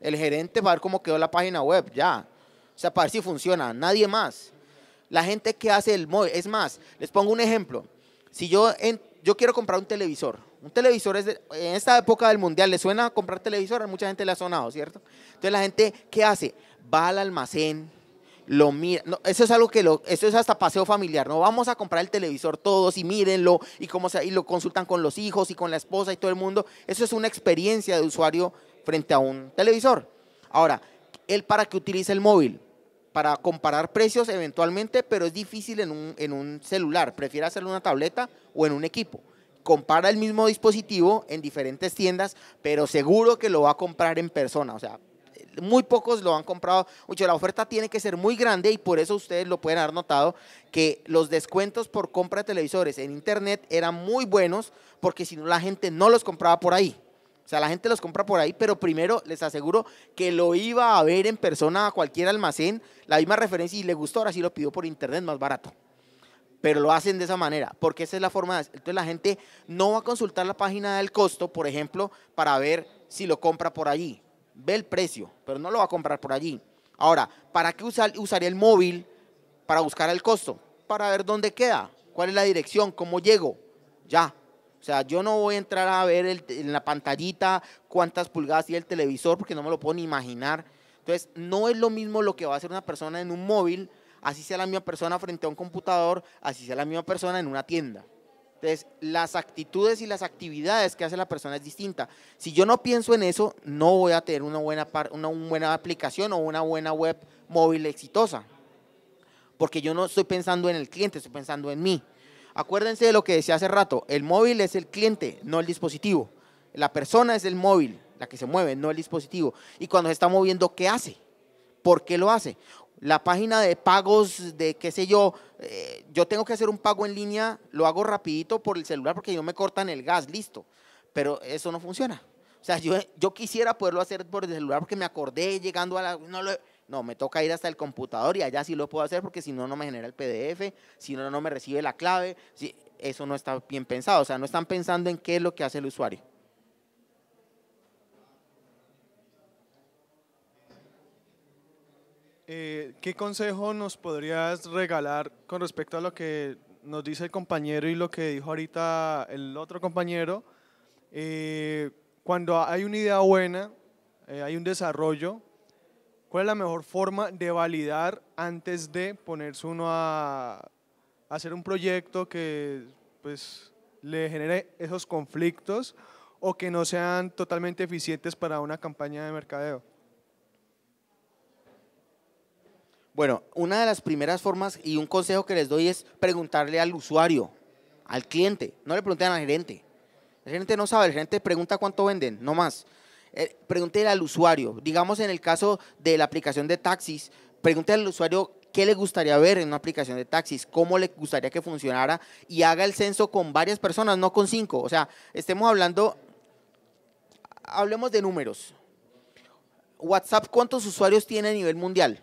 El gerente va a ver cómo quedó la página web, ya. O sea, para ver si funciona, nadie más. La gente que hace el móvil, es más, les pongo un ejemplo. Si yo, yo quiero comprar un televisor, un televisor es en esta época del mundial, ¿le suena comprar televisor? mucha gente le ha sonado, ¿cierto? Entonces la gente, ¿qué hace? Va al almacén, lo mira. eso es algo que lo, eso es hasta paseo familiar, ¿no? Vamos a comprar el televisor todos y mírenlo y cómo lo consultan con los hijos y con la esposa y todo el mundo. Eso es una experiencia de usuario frente a un televisor. Ahora, él para qué utiliza el móvil? Para comparar precios eventualmente, pero es difícil en un, en un celular. Prefiere hacerlo en una tableta o en un equipo compara el mismo dispositivo en diferentes tiendas, pero seguro que lo va a comprar en persona. O sea, muy pocos lo han comprado. Mucho, la oferta tiene que ser muy grande y por eso ustedes lo pueden haber notado que los descuentos por compra de televisores en internet eran muy buenos porque si no la gente no los compraba por ahí. O sea, la gente los compra por ahí, pero primero les aseguro que lo iba a ver en persona a cualquier almacén, la misma referencia y le gustó, ahora sí lo pidió por internet más barato pero lo hacen de esa manera, porque esa es la forma. De... Entonces la gente no va a consultar la página del costo, por ejemplo, para ver si lo compra por allí. Ve el precio, pero no lo va a comprar por allí. Ahora, ¿para qué usar, usaría el móvil para buscar el costo? Para ver dónde queda, cuál es la dirección, cómo llego. Ya. O sea, yo no voy a entrar a ver en la pantallita cuántas pulgadas tiene el televisor porque no me lo puedo ni imaginar. Entonces, no es lo mismo lo que va a hacer una persona en un móvil así sea la misma persona frente a un computador, así sea la misma persona en una tienda. Entonces, las actitudes y las actividades que hace la persona es distinta. Si yo no pienso en eso, no voy a tener una buena, una buena aplicación o una buena web móvil exitosa. Porque yo no estoy pensando en el cliente, estoy pensando en mí. Acuérdense de lo que decía hace rato, el móvil es el cliente, no el dispositivo. La persona es el móvil, la que se mueve, no el dispositivo. Y cuando se está moviendo, ¿qué hace? ¿Por qué lo hace? la página de pagos, de qué sé yo, eh, yo tengo que hacer un pago en línea, lo hago rapidito por el celular porque yo me cortan el gas, listo. Pero eso no funciona. O sea, yo, quisiera poderlo hacer por el celular porque me acordé llegando a la... No, no, me toca ir hasta el computador y allá sí lo puedo hacer porque si no, no me genera el PDF, si no, no me recibe la clave. eso no está bien pensado. O sea, no están pensando en qué es lo que hace el usuario. Eh, ¿Qué consejo nos podrías regalar con respecto a lo que nos dice el compañero y lo que dijo ahorita el otro compañero? Eh, cuando hay una idea buena, eh, hay un desarrollo, ¿cuál es la mejor forma de validar antes de ponerse uno a, a hacer un proyecto que pues, le genere esos conflictos o que no sean totalmente eficientes para una campaña de mercadeo? Bueno, una de las primeras formas y un consejo que les doy es preguntarle al usuario, al cliente, no le pregunten al gerente. El gerente no sabe, el gerente pregunta cuánto venden, no más. Eh, pregúntele al usuario, digamos en el caso de la aplicación de taxis, pregúntele al usuario qué le gustaría ver en una aplicación de taxis, cómo le gustaría que funcionara y haga el censo con varias personas, no con cinco. O sea, estemos hablando, hablemos de números. WhatsApp, ¿cuántos usuarios tiene a nivel mundial?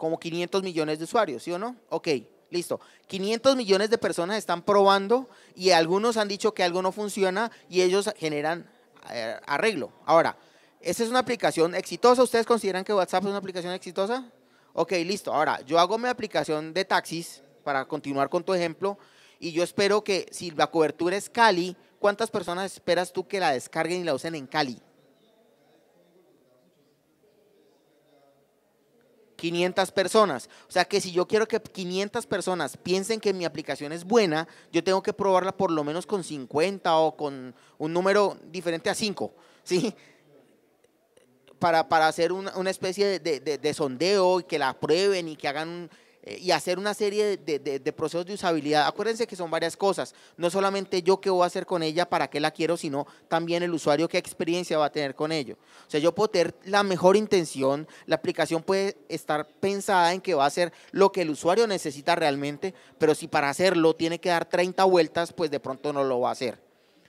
como 500 millones de usuarios, ¿sí o no? Ok, listo. 500 millones de personas están probando y algunos han dicho que algo no funciona y ellos generan eh, arreglo. Ahora, ¿esa es una aplicación exitosa? ¿Ustedes consideran que WhatsApp es una aplicación exitosa? Ok, listo. Ahora, yo hago mi aplicación de taxis para continuar con tu ejemplo y yo espero que si la cobertura es Cali, ¿cuántas personas esperas tú que la descarguen y la usen en Cali? 500 personas. O sea que si yo quiero que 500 personas piensen que mi aplicación es buena, yo tengo que probarla por lo menos con 50 o con un número diferente a 5, ¿sí? Para, hacer una, especie de, sondeo y que la prueben y que hagan eh, y hacer una serie de, procesos de usabilidad. Acuérdense que son varias cosas, no solamente yo qué voy a hacer con ella, para qué la quiero, sino también el usuario qué experiencia va a tener con ello. O sea, yo puedo tener la mejor intención, la aplicación puede estar pensada en que va a hacer lo que el usuario necesita realmente, pero si para hacerlo tiene que dar 30 vueltas, pues de pronto no lo va a hacer.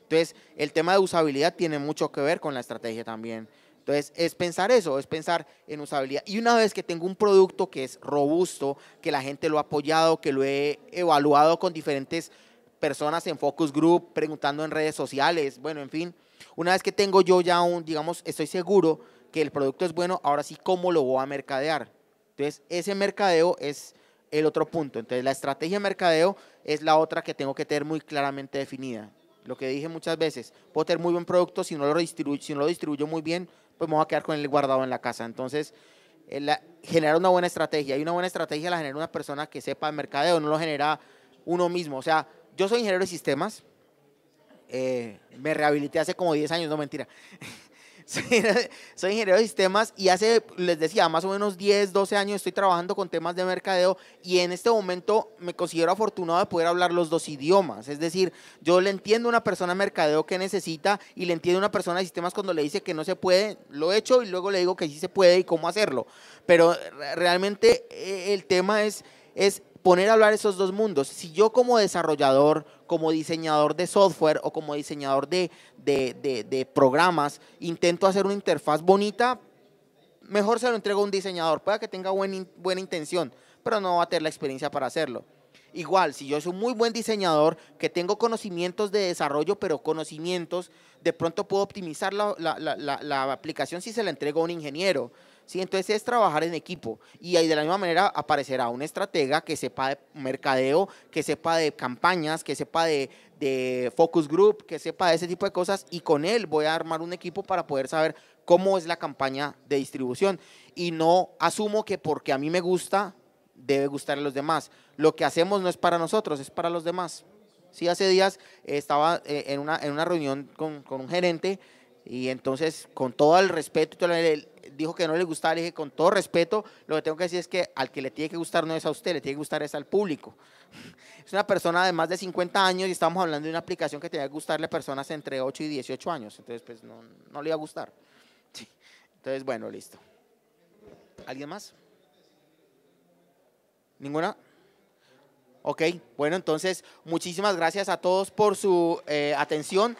Entonces, el tema de usabilidad tiene mucho que ver con la estrategia también entonces, es pensar eso, es pensar en usabilidad. Y una vez que tengo un producto que es robusto, que la gente lo ha apoyado, que lo he evaluado con diferentes personas en focus group, preguntando en redes sociales, bueno, en fin, una vez que tengo yo ya un, digamos, estoy seguro que el producto es bueno, ahora sí, ¿cómo lo voy a mercadear? Entonces, ese mercadeo es el otro punto. Entonces, la estrategia de mercadeo es la otra que tengo que tener muy claramente definida. Lo que dije muchas veces, puedo tener muy buen producto, si no lo, distribuyo, muy bien, pues me voy a quedar con el guardado en la casa. Entonces, eh, generar una buena estrategia. Y una buena estrategia la genera una persona que sepa el mercadeo, no lo genera uno mismo. O sea, yo soy ingeniero de sistemas, eh, me rehabilité hace como 10 años, no mentira. soy ingeniero de sistemas y hace, les decía, más o menos 10, 12 años estoy trabajando con temas de mercadeo y en este momento me considero afortunado de poder hablar los dos idiomas. Es decir, yo le entiendo a una persona de mercadeo que necesita y le entiendo a una persona de sistemas cuando le dice que no se puede, lo he hecho y luego le digo que sí se puede y cómo hacerlo. Pero realmente eh, el tema es, es poner a hablar esos dos mundos. Si yo como desarrollador, como diseñador de software o como diseñador de, de, de, programas intento hacer una interfaz bonita, mejor se lo entrego a un diseñador. Puede que tenga buen, buena intención, pero no va a tener la experiencia para hacerlo. Igual, si yo soy un muy buen diseñador, que tengo conocimientos de desarrollo, pero conocimientos, de pronto puedo optimizar la, la aplicación si se la entrego a un ingeniero ¿sí? Entonces es trabajar en equipo y ahí de la misma manera aparecerá un estratega que sepa de mercadeo, que sepa de campañas, que sepa de, focus group, que sepa de ese tipo de cosas y con él voy a armar un equipo para poder saber cómo es la campaña de distribución y no asumo que porque a mí me gusta debe gustar a los demás. Lo que hacemos no es para nosotros, es para los demás. Sí, hace días estaba eh, en una, reunión con, un gerente y entonces, con todo el respeto, y todo el dijo que no le gustaba, le dije, con todo respeto, lo que tengo que decir es que al que le tiene que gustar no es a usted, le tiene que gustar es al público. Es una persona de más de 50 años y estamos hablando de una aplicación que tenía que gustarle a personas entre 8 y 18 años, entonces pues no, le iba a gustar. Entonces, bueno, listo. ¿Alguien más? ¿Ninguna? Ok, bueno, entonces muchísimas gracias a todos por su eh, atención.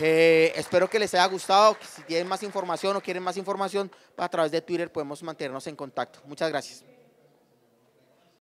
Eh, espero que les haya gustado. Si tienen más información o quieren más información, a través de Twitter podemos mantenernos en contacto. Muchas gracias.